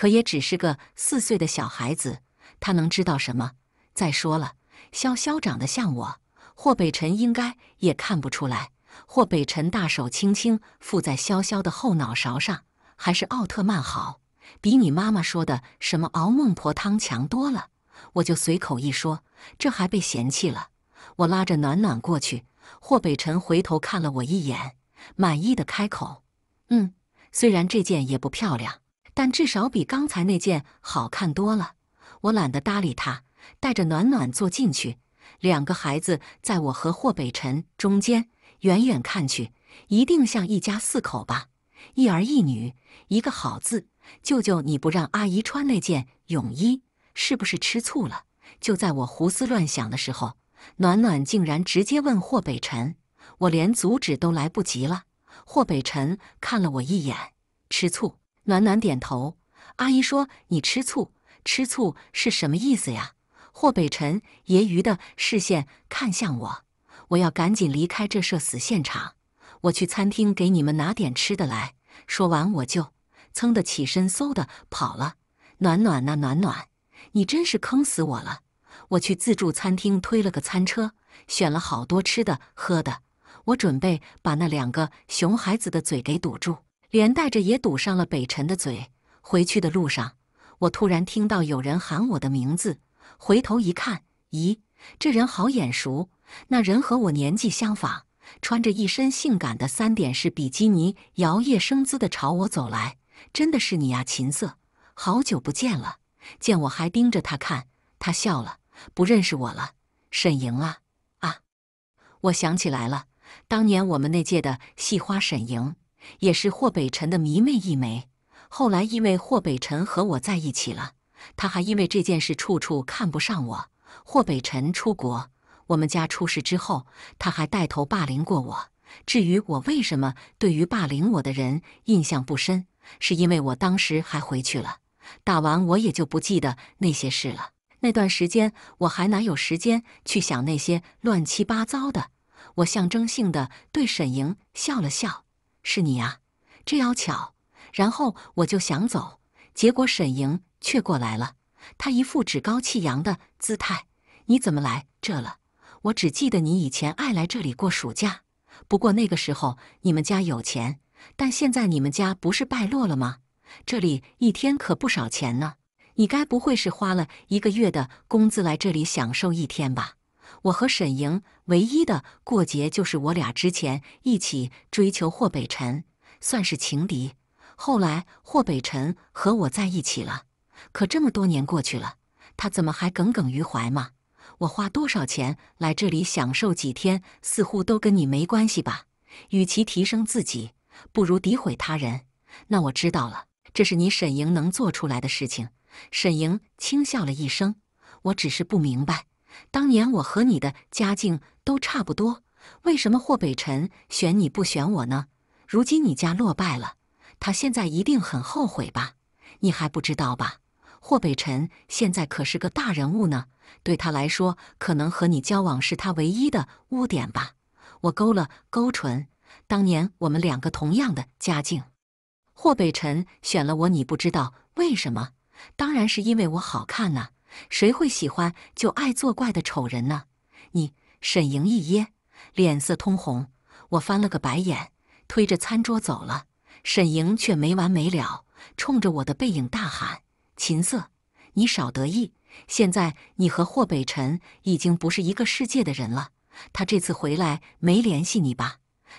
可也只是个四岁的小孩子，他能知道什么？再说了，潇潇长得像我，霍北辰应该也看不出来。霍北辰大手轻轻附在潇潇的后脑勺上，还是奥特曼好，比你妈妈说的什么熬孟婆汤强多了。我就随口一说，这还被嫌弃了。我拉着暖暖过去，霍北辰回头看了我一眼，满意的开口：“嗯，虽然这件也不漂亮。”但至少比刚才那件好看多了。我懒得搭理他，带着暖暖坐进去。两个孩子在我和霍北辰中间，远远看去，一定像一家四口吧？一儿一女，一个好字。舅舅，你不让阿姨穿那件泳衣，是不是吃醋了？就在我胡思乱想的时候，暖暖竟然直接问霍北辰，我连阻止都来不及了。霍北辰看了我一眼，吃醋。暖暖点头，阿姨说：“你吃醋，吃醋是什么意思呀？”霍北辰揶揄的视线看向我，我要赶紧离开这社死现场。我去餐厅给你们拿点吃的来。说完我就噌的起身，嗖的跑了。暖暖呐，暖暖，你真是坑死我了！我去自助餐厅推了个餐车，选了好多吃的喝的，我准备把那两个熊孩子的嘴给堵住。连带着也堵上了北辰的嘴。回去的路上，我突然听到有人喊我的名字，回头一看，咦，这人好眼熟。那人和我年纪相仿，穿着一身性感的三点式比基尼，摇曳生姿地朝我走来。真的是你啊，秦瑟，好久不见了。见我还盯着他看，他笑了，不认识我了。沈莹啊，啊，我想起来了，当年我们那届的戏花沈莹。也是霍北辰的迷妹一枚。后来因为霍北辰和我在一起了，他还因为这件事处处看不上我。霍北辰出国，我们家出事之后，他还带头霸凌过我。至于我为什么对于霸凌我的人印象不深，是因为我当时还回去了，打完我也就不记得那些事了。那段时间我还哪有时间去想那些乱七八糟的？我象征性的对沈莹笑了笑。是你啊，这要巧。然后我就想走，结果沈莹却过来了。她一副趾高气扬的姿态，你怎么来这了？我只记得你以前爱来这里过暑假。不过那个时候你们家有钱，但现在你们家不是败落了吗？这里一天可不少钱呢。你该不会是花了一个月的工资来这里享受一天吧？我和沈莹唯一的过节就是我俩之前一起追求霍北辰，算是情敌。后来霍北辰和我在一起了，可这么多年过去了，他怎么还耿耿于怀吗？我花多少钱来这里享受几天，似乎都跟你没关系吧？与其提升自己，不如诋毁他人。那我知道了，这是你沈莹能做出来的事情。沈莹轻笑了一声，我只是不明白。当年我和你的家境都差不多，为什么霍北辰选你不选我呢？如今你家落败了，他现在一定很后悔吧？你还不知道吧？霍北辰现在可是个大人物呢，对他来说，可能和你交往是他唯一的污点吧。我勾了勾唇，当年我们两个同样的家境，霍北辰选了我，你不知道为什么？当然是因为我好看呐。谁会喜欢就爱作怪的丑人呢？你沈莹一噎，脸色通红。我翻了个白眼，推着餐桌走了。沈莹却没完没了，冲着我的背影大喊：“秦瑟，你少得意！现在你和霍北辰已经不是一个世界的人了。他这次回来没联系你吧？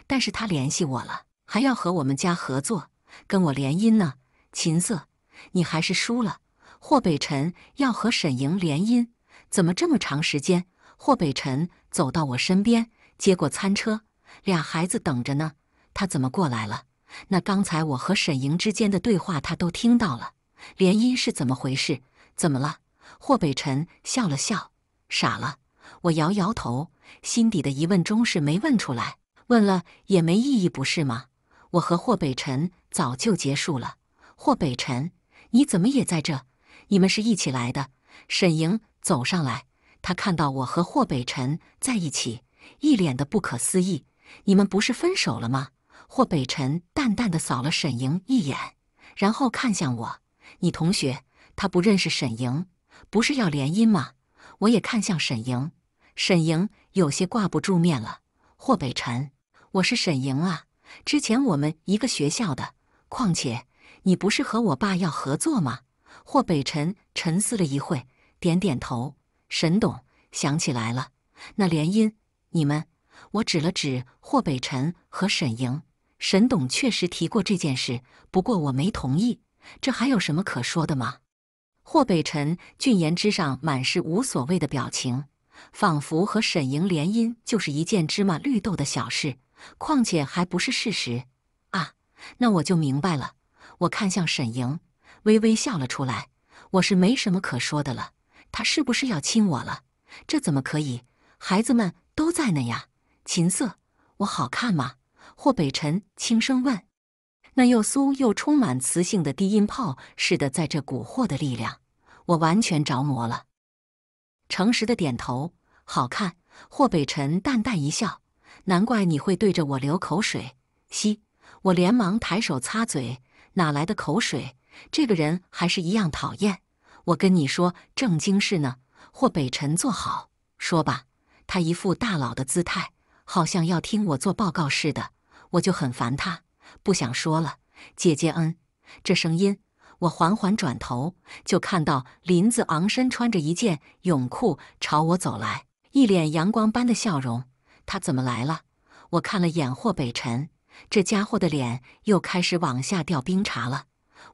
但是他联系我了，还要和我们家合作，跟我联姻呢。秦瑟，你还是输了。”霍北辰要和沈莹联姻，怎么这么长时间？霍北辰走到我身边，接过餐车，俩孩子等着呢。他怎么过来了？那刚才我和沈莹之间的对话，他都听到了。联姻是怎么回事？怎么了？霍北辰笑了笑，傻了。我摇摇头，心底的疑问终是没问出来，问了也没意义，不是吗？我和霍北辰早就结束了。霍北辰，你怎么也在这？你们是一起来的。沈莹走上来，她看到我和霍北辰在一起，一脸的不可思议：“你们不是分手了吗？”霍北辰淡淡的扫了沈莹一眼，然后看向我：“你同学？”他不认识沈莹，不是要联姻吗？我也看向沈莹，沈莹有些挂不住面了：“霍北辰，我是沈莹啊，之前我们一个学校的，况且你不是和我爸要合作吗？”霍北辰沉思了一会，点点头。沈董想起来了，那联姻你们……我指了指霍北辰和沈莹。沈董确实提过这件事，不过我没同意。这还有什么可说的吗？霍北辰俊颜之上满是无所谓的表情，仿佛和沈莹联姻就是一件芝麻绿豆的小事。况且还不是事实啊！那我就明白了。我看向沈莹。微微笑了出来，我是没什么可说的了。他是不是要亲我了？这怎么可以？孩子们都在呢呀！琴瑟，我好看吗？霍北辰轻声问。那又酥又充满磁性的低音炮似的，在这蛊惑的力量，我完全着魔了。诚实的点头，好看。霍北辰淡淡一笑，难怪你会对着我流口水。吸！我连忙抬手擦嘴，哪来的口水？这个人还是一样讨厌。我跟你说正经事呢，霍北辰，坐好，说吧。他一副大佬的姿态，好像要听我做报告似的，我就很烦他，不想说了。姐姐，嗯，这声音，我缓缓转头，就看到林子昂身穿着一件泳裤朝我走来，一脸阳光般的笑容。他怎么来了？我看了眼霍北辰，这家伙的脸又开始往下掉冰碴了。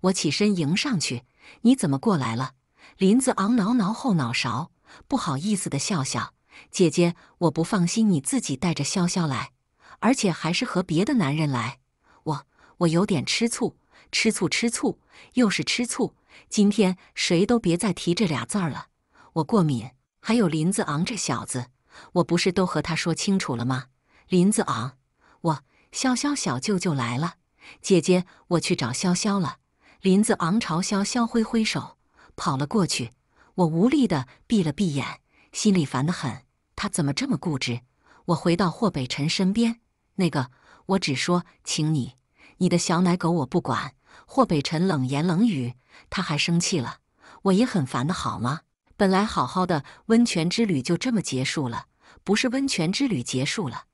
我起身迎上去，你怎么过来了？林子昂挠挠后脑勺，不好意思的笑笑：“姐姐，我不放心你自己带着潇潇来，而且还是和别的男人来，我我有点吃醋，吃醋吃醋，又是吃醋。今天谁都别再提这俩字儿了，我过敏。还有林子昂这小子，我不是都和他说清楚了吗？林子昂，我潇潇小舅舅来了，姐姐，我去找潇潇了。”林子昂朝萧萧挥挥手，跑了过去。我无力地闭了闭眼，心里烦得很。他怎么这么固执？我回到霍北辰身边。那个，我只说，请你，你的小奶狗我不管。霍北辰冷言冷语，他还生气了。我也很烦的，好吗？本来好好的温泉之旅就这么结束了，不是温泉之旅结束了，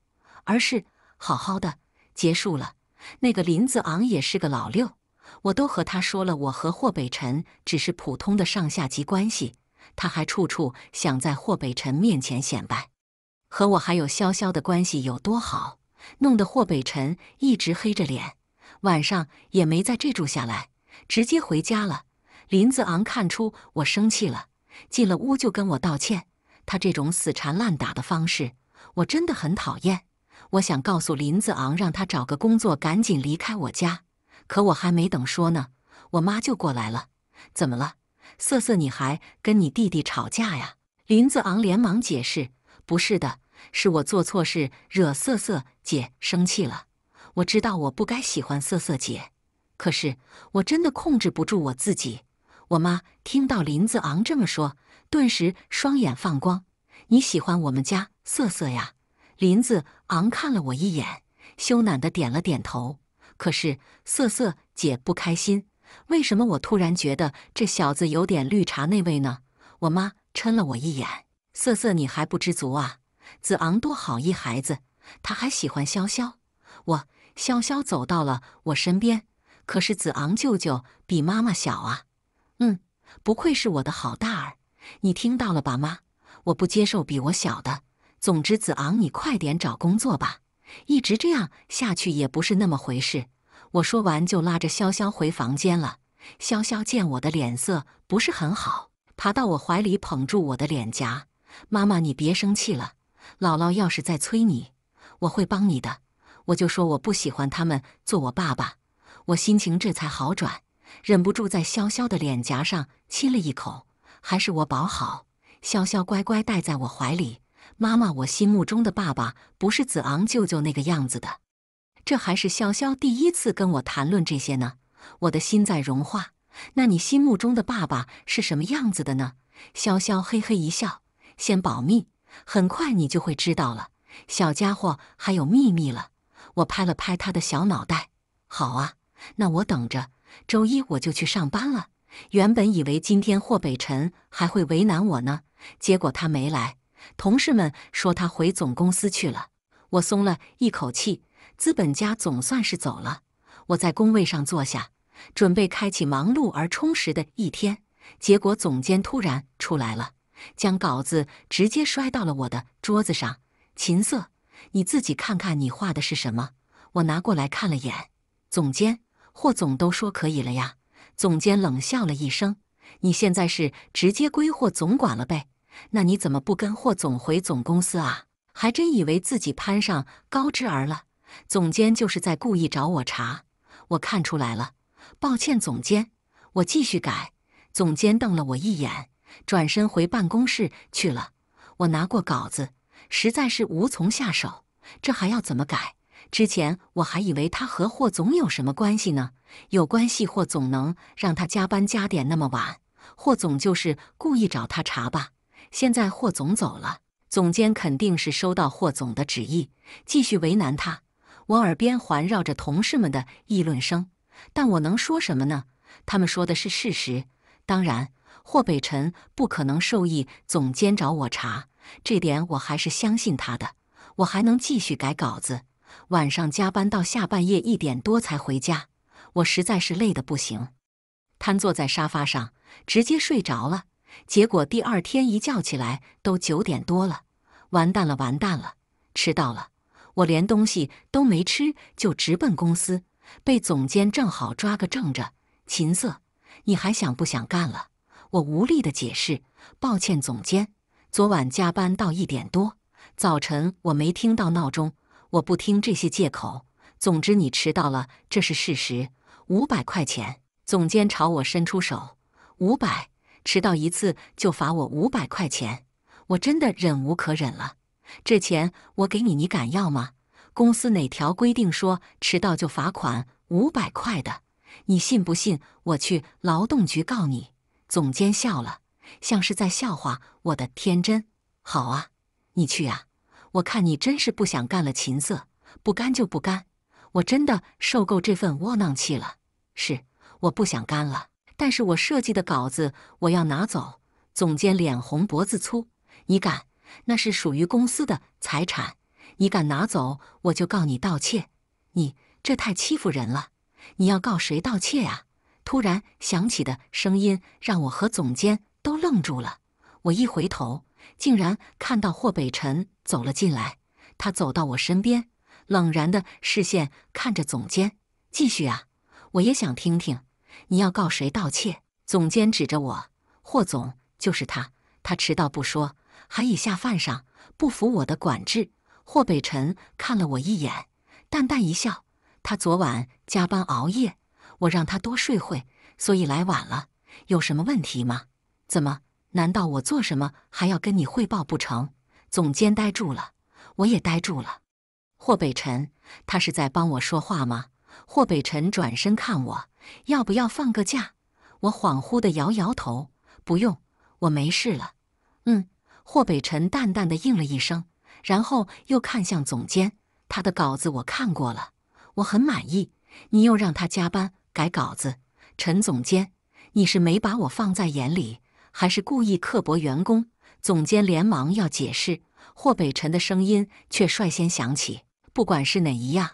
而是好好的结束了。那个林子昂也是个老六。我都和他说了，我和霍北辰只是普通的上下级关系，他还处处想在霍北辰面前显摆，和我还有潇潇的关系有多好，弄得霍北辰一直黑着脸，晚上也没在这住下来，直接回家了。林子昂看出我生气了，进了屋就跟我道歉。他这种死缠烂打的方式，我真的很讨厌。我想告诉林子昂，让他找个工作，赶紧离开我家。可我还没等说呢，我妈就过来了。怎么了，瑟瑟？你还跟你弟弟吵架呀？林子昂连忙解释：“不是的，是我做错事，惹瑟瑟姐生气了。我知道我不该喜欢瑟瑟姐，可是我真的控制不住我自己。”我妈听到林子昂这么说，顿时双眼放光：“你喜欢我们家瑟瑟呀？”林子昂看了我一眼，羞赧的点了点头。可是瑟瑟姐不开心，为什么我突然觉得这小子有点绿茶那味呢？我妈嗔了我一眼：“瑟瑟，你还不知足啊？子昂多好一孩子，他还喜欢潇潇。”我潇潇走到了我身边。可是子昂舅舅比妈妈小啊。嗯，不愧是我的好大儿，你听到了吧，妈？我不接受比我小的。总之，子昂，你快点找工作吧，一直这样下去也不是那么回事。我说完就拉着潇潇回房间了。潇潇见我的脸色不是很好，爬到我怀里，捧住我的脸颊：“妈妈，你别生气了。姥姥要是再催你，我会帮你的。”我就说我不喜欢他们做我爸爸。我心情这才好转，忍不住在潇潇的脸颊上亲了一口。还是我保好，潇潇乖乖待在我怀里。妈妈，我心目中的爸爸不是子昂舅舅那个样子的。这还是潇潇第一次跟我谈论这些呢，我的心在融化。那你心目中的爸爸是什么样子的呢？潇潇嘿嘿一笑，先保密，很快你就会知道了。小家伙还有秘密了，我拍了拍他的小脑袋。好啊，那我等着。周一我就去上班了。原本以为今天霍北辰还会为难我呢，结果他没来。同事们说他回总公司去了，我松了一口气。资本家总算是走了，我在工位上坐下，准备开启忙碌而充实的一天。结果总监突然出来了，将稿子直接摔到了我的桌子上。秦瑟，你自己看看你画的是什么。我拿过来看了眼，总监霍总都说可以了呀。总监冷笑了一声：“你现在是直接归霍总管了呗？那你怎么不跟霍总回总公司啊？还真以为自己攀上高枝儿了？”总监就是在故意找我查，我看出来了。抱歉，总监，我继续改。总监瞪了我一眼，转身回办公室去了。我拿过稿子，实在是无从下手，这还要怎么改？之前我还以为他和霍总有什么关系呢，有关系，霍总能让他加班加点那么晚？霍总就是故意找他查吧。现在霍总走了，总监肯定是收到霍总的旨意，继续为难他。我耳边环绕着同事们的议论声，但我能说什么呢？他们说的是事实。当然，霍北辰不可能授意总监找我查，这点我还是相信他的。我还能继续改稿子，晚上加班到下半夜一点多才回家，我实在是累得不行，瘫坐在沙发上直接睡着了。结果第二天一觉起来，都九点多了，完蛋了，完蛋了，迟到了。我连东西都没吃，就直奔公司，被总监正好抓个正着。秦瑟，你还想不想干了？我无力的解释，抱歉，总监，昨晚加班到一点多，早晨我没听到闹钟。我不听这些借口。总之，你迟到了，这是事实。五百块钱。总监朝我伸出手，五百，迟到一次就罚我五百块钱。我真的忍无可忍了。这钱我给你，你敢要吗？公司哪条规定说迟到就罚款五百块的？你信不信？我去劳动局告你！总监笑了，像是在笑话我的天真。好啊，你去啊！我看你真是不想干了。琴瑟不干就不干，我真的受够这份窝囊气了。是，我不想干了，但是我设计的稿子我要拿走。总监脸红脖子粗，你敢？那是属于公司的财产，你敢拿走，我就告你盗窃。你这太欺负人了！你要告谁盗窃啊？突然响起的声音让我和总监都愣住了。我一回头，竟然看到霍北辰走了进来。他走到我身边，冷然的视线看着总监，继续啊，我也想听听。你要告谁盗窃？总监指着我，霍总就是他，他迟到不说。还以下犯上，不服我的管制。霍北辰看了我一眼，淡淡一笑。他昨晚加班熬夜，我让他多睡会，所以来晚了。有什么问题吗？怎么？难道我做什么还要跟你汇报不成？总监呆住了，我也呆住了。霍北辰，他是在帮我说话吗？霍北辰转身看我，要不要放个假？我恍惚地摇摇头，不用，我没事了。嗯。霍北辰淡淡的应了一声，然后又看向总监：“他的稿子我看过了，我很满意。你又让他加班改稿子，陈总监，你是没把我放在眼里，还是故意刻薄员工？”总监连忙要解释，霍北辰的声音却率先响起：“不管是哪一样，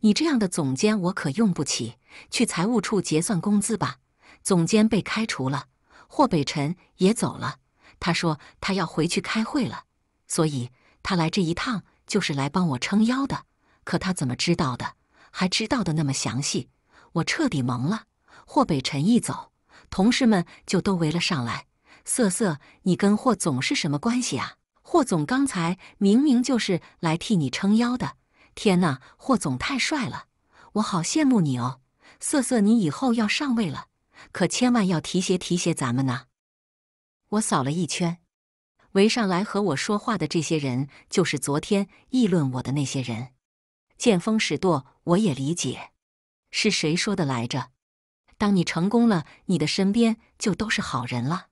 你这样的总监我可用不起。去财务处结算工资吧。”总监被开除了，霍北辰也走了。他说他要回去开会了，所以他来这一趟就是来帮我撑腰的。可他怎么知道的？还知道的那么详细？我彻底懵了。霍北辰一走，同事们就都围了上来：“瑟瑟，你跟霍总是什么关系啊？”霍总刚才明明就是来替你撑腰的。天哪，霍总太帅了，我好羡慕你哦，瑟瑟，你以后要上位了，可千万要提携提携咱们呐。我扫了一圈，围上来和我说话的这些人，就是昨天议论我的那些人。见风使舵，我也理解。是谁说的来着？当你成功了，你的身边就都是好人了。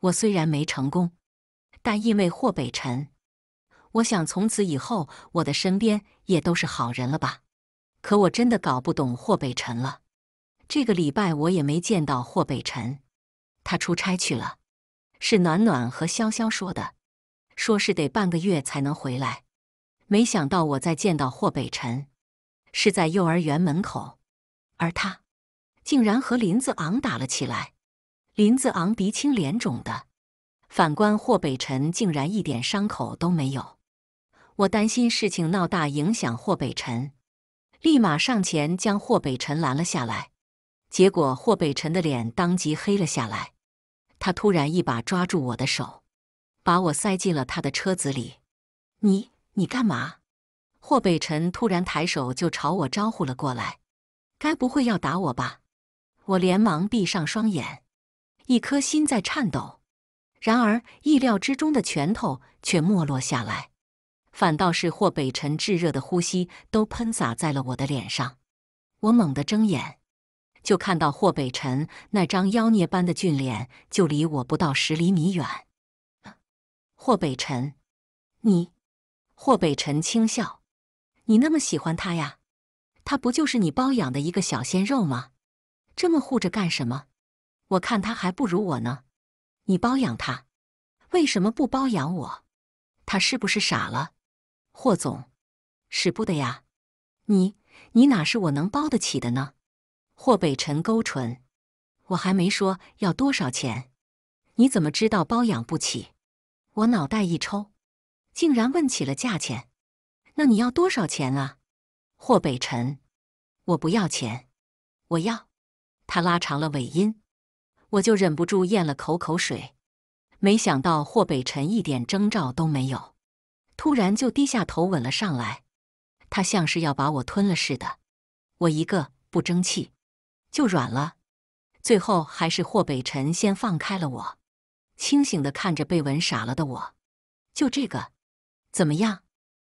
我虽然没成功，但因为霍北辰，我想从此以后我的身边也都是好人了吧？可我真的搞不懂霍北辰了。这个礼拜我也没见到霍北辰，他出差去了。是暖暖和潇潇说的，说是得半个月才能回来。没想到我再见到霍北辰，是在幼儿园门口，而他竟然和林子昂打了起来。林子昂鼻青脸肿的，反观霍北辰竟然一点伤口都没有。我担心事情闹大影响霍北辰，立马上前将霍北辰拦了下来。结果霍北辰的脸当即黑了下来。他突然一把抓住我的手，把我塞进了他的车子里。你你干嘛？霍北辰突然抬手就朝我招呼了过来，该不会要打我吧？我连忙闭上双眼，一颗心在颤抖。然而意料之中的拳头却没落下来，反倒是霍北辰炙热的呼吸都喷洒在了我的脸上。我猛地睁眼。就看到霍北辰那张妖孽般的俊脸，就离我不到十厘米远。霍北辰，你，霍北辰轻笑，你那么喜欢他呀？他不就是你包养的一个小鲜肉吗？这么护着干什么？我看他还不如我呢。你包养他，为什么不包养我？他是不是傻了？霍总，使不得呀！你，你哪是我能包得起的呢？霍北辰勾唇，我还没说要多少钱，你怎么知道包养不起？我脑袋一抽，竟然问起了价钱。那你要多少钱啊？霍北辰，我不要钱，我要……他拉长了尾音，我就忍不住咽了口口水。没想到霍北辰一点征兆都没有，突然就低下头吻了上来。他像是要把我吞了似的，我一个不争气。就软了，最后还是霍北辰先放开了我，清醒的看着被吻傻了的我，就这个，怎么样？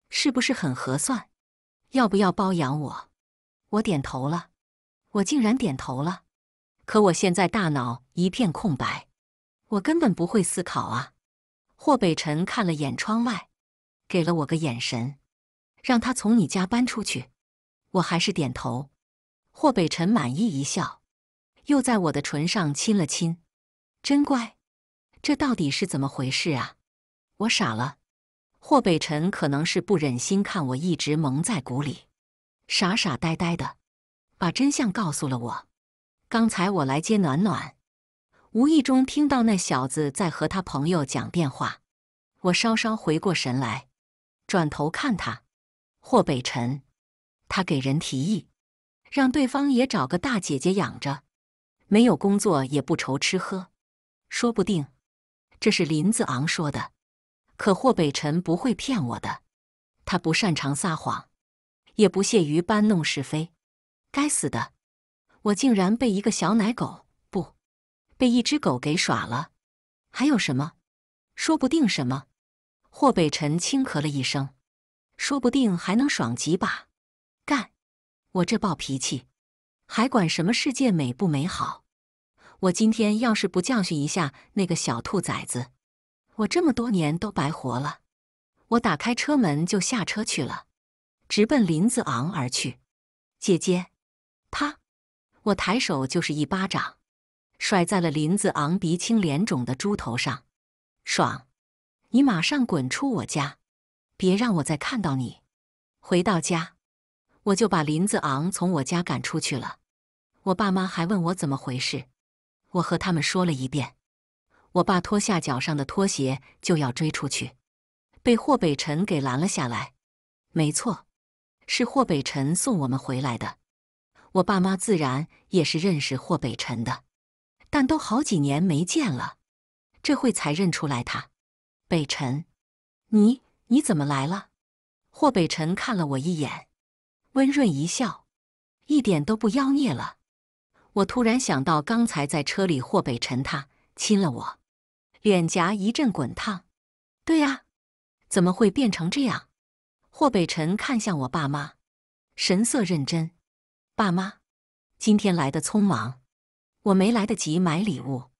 是不是很合算？要不要包养我？我点头了，我竟然点头了，可我现在大脑一片空白，我根本不会思考啊。霍北辰看了眼窗外，给了我个眼神，让他从你家搬出去。我还是点头。霍北辰满意一笑，又在我的唇上亲了亲，真乖。这到底是怎么回事啊？我傻了。霍北辰可能是不忍心看我一直蒙在鼓里，傻傻呆呆的，把真相告诉了我。刚才我来接暖暖，无意中听到那小子在和他朋友讲电话。我稍稍回过神来，转头看他，霍北辰，他给人提议。让对方也找个大姐姐养着，没有工作也不愁吃喝，说不定这是林子昂说的。可霍北辰不会骗我的，他不擅长撒谎，也不屑于搬弄是非。该死的，我竟然被一个小奶狗不，被一只狗给耍了。还有什么？说不定什么？霍北辰轻咳了一声，说不定还能爽几把，干！我这暴脾气，还管什么世界美不美好？我今天要是不教训一下那个小兔崽子，我这么多年都白活了。我打开车门就下车去了，直奔林子昂而去。姐姐，啪！我抬手就是一巴掌，甩在了林子昂鼻青脸肿的猪头上。爽！你马上滚出我家，别让我再看到你。回到家。我就把林子昂从我家赶出去了，我爸妈还问我怎么回事，我和他们说了一遍。我爸脱下脚上的拖鞋就要追出去，被霍北辰给拦了下来。没错，是霍北辰送我们回来的。我爸妈自然也是认识霍北辰的，但都好几年没见了，这会才认出来他。北辰，你你怎么来了？霍北辰看了我一眼。温润一笑，一点都不妖孽了。我突然想到刚才在车里霍北辰他亲了我，脸颊一阵滚烫。对呀，怎么会变成这样？霍北辰看向我爸妈，神色认真。爸妈，今天来的匆忙，我没来得及买礼物，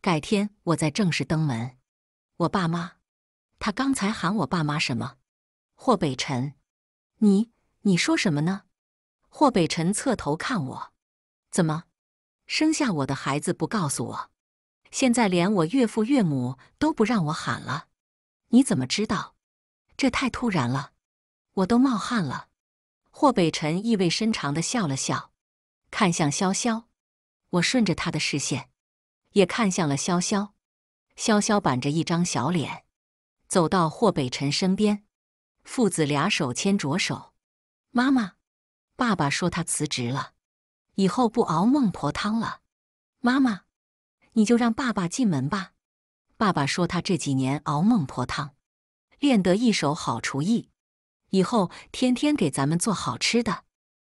改天我再正式登门。我爸妈，他刚才喊我爸妈什么？霍北辰，你。你说什么呢？霍北辰侧头看我，怎么生下我的孩子不告诉我？现在连我岳父岳母都不让我喊了？你怎么知道？这太突然了，我都冒汗了。霍北辰意味深长的笑了笑，看向潇潇。我顺着他的视线，也看向了潇潇。潇潇板着一张小脸，走到霍北辰身边，父子俩手牵着手。妈妈，爸爸说他辞职了，以后不熬孟婆汤了。妈妈，你就让爸爸进门吧。爸爸说他这几年熬孟婆汤，练得一手好厨艺，以后天天给咱们做好吃的，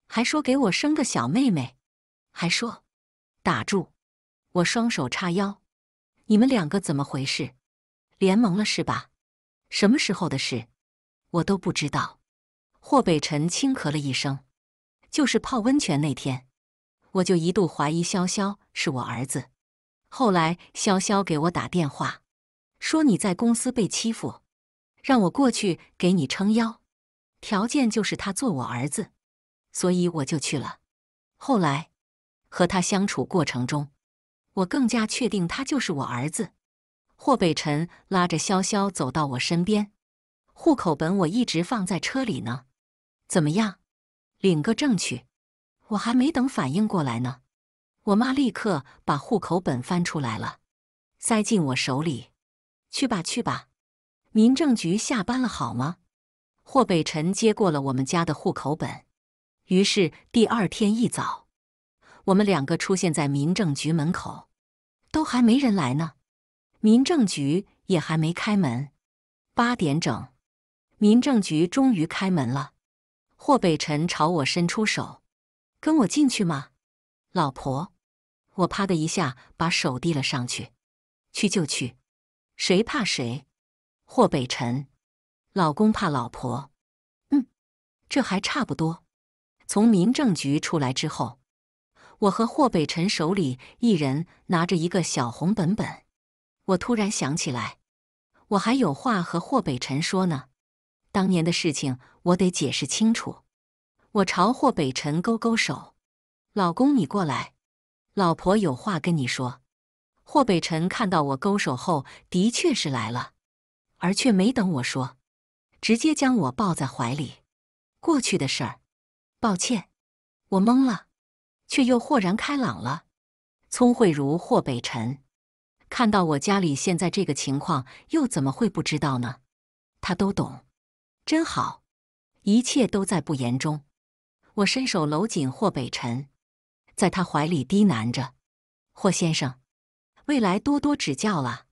还说给我生个小妹妹。还说，打住！我双手叉腰，你们两个怎么回事？联盟了是吧？什么时候的事？我都不知道。霍北辰轻咳了一声，就是泡温泉那天，我就一度怀疑潇潇是我儿子。后来潇潇给我打电话，说你在公司被欺负，让我过去给你撑腰，条件就是他做我儿子，所以我就去了。后来和他相处过程中，我更加确定他就是我儿子。霍北辰拉着潇潇走到我身边，户口本我一直放在车里呢。怎么样？领个证去！我还没等反应过来呢，我妈立刻把户口本翻出来了，塞进我手里。去吧，去吧，民政局下班了好吗？霍北辰接过了我们家的户口本。于是第二天一早，我们两个出现在民政局门口，都还没人来呢，民政局也还没开门。八点整，民政局终于开门了。霍北辰朝我伸出手：“跟我进去吗，老婆？”我啪的一下把手递了上去：“去就去，谁怕谁？”霍北辰：“老公怕老婆。”嗯，这还差不多。从民政局出来之后，我和霍北辰手里一人拿着一个小红本本。我突然想起来，我还有话和霍北辰说呢。当年的事情，我得解释清楚。我朝霍北辰勾勾手：“老公，你过来，老婆有话跟你说。”霍北辰看到我勾手后，的确是来了，而却没等我说，直接将我抱在怀里。过去的事儿，抱歉。我懵了，却又豁然开朗了。聪慧如霍北辰，看到我家里现在这个情况，又怎么会不知道呢？他都懂。真好，一切都在不言中。我伸手搂紧霍北辰，在他怀里低喃着：“霍先生，未来多多指教了。”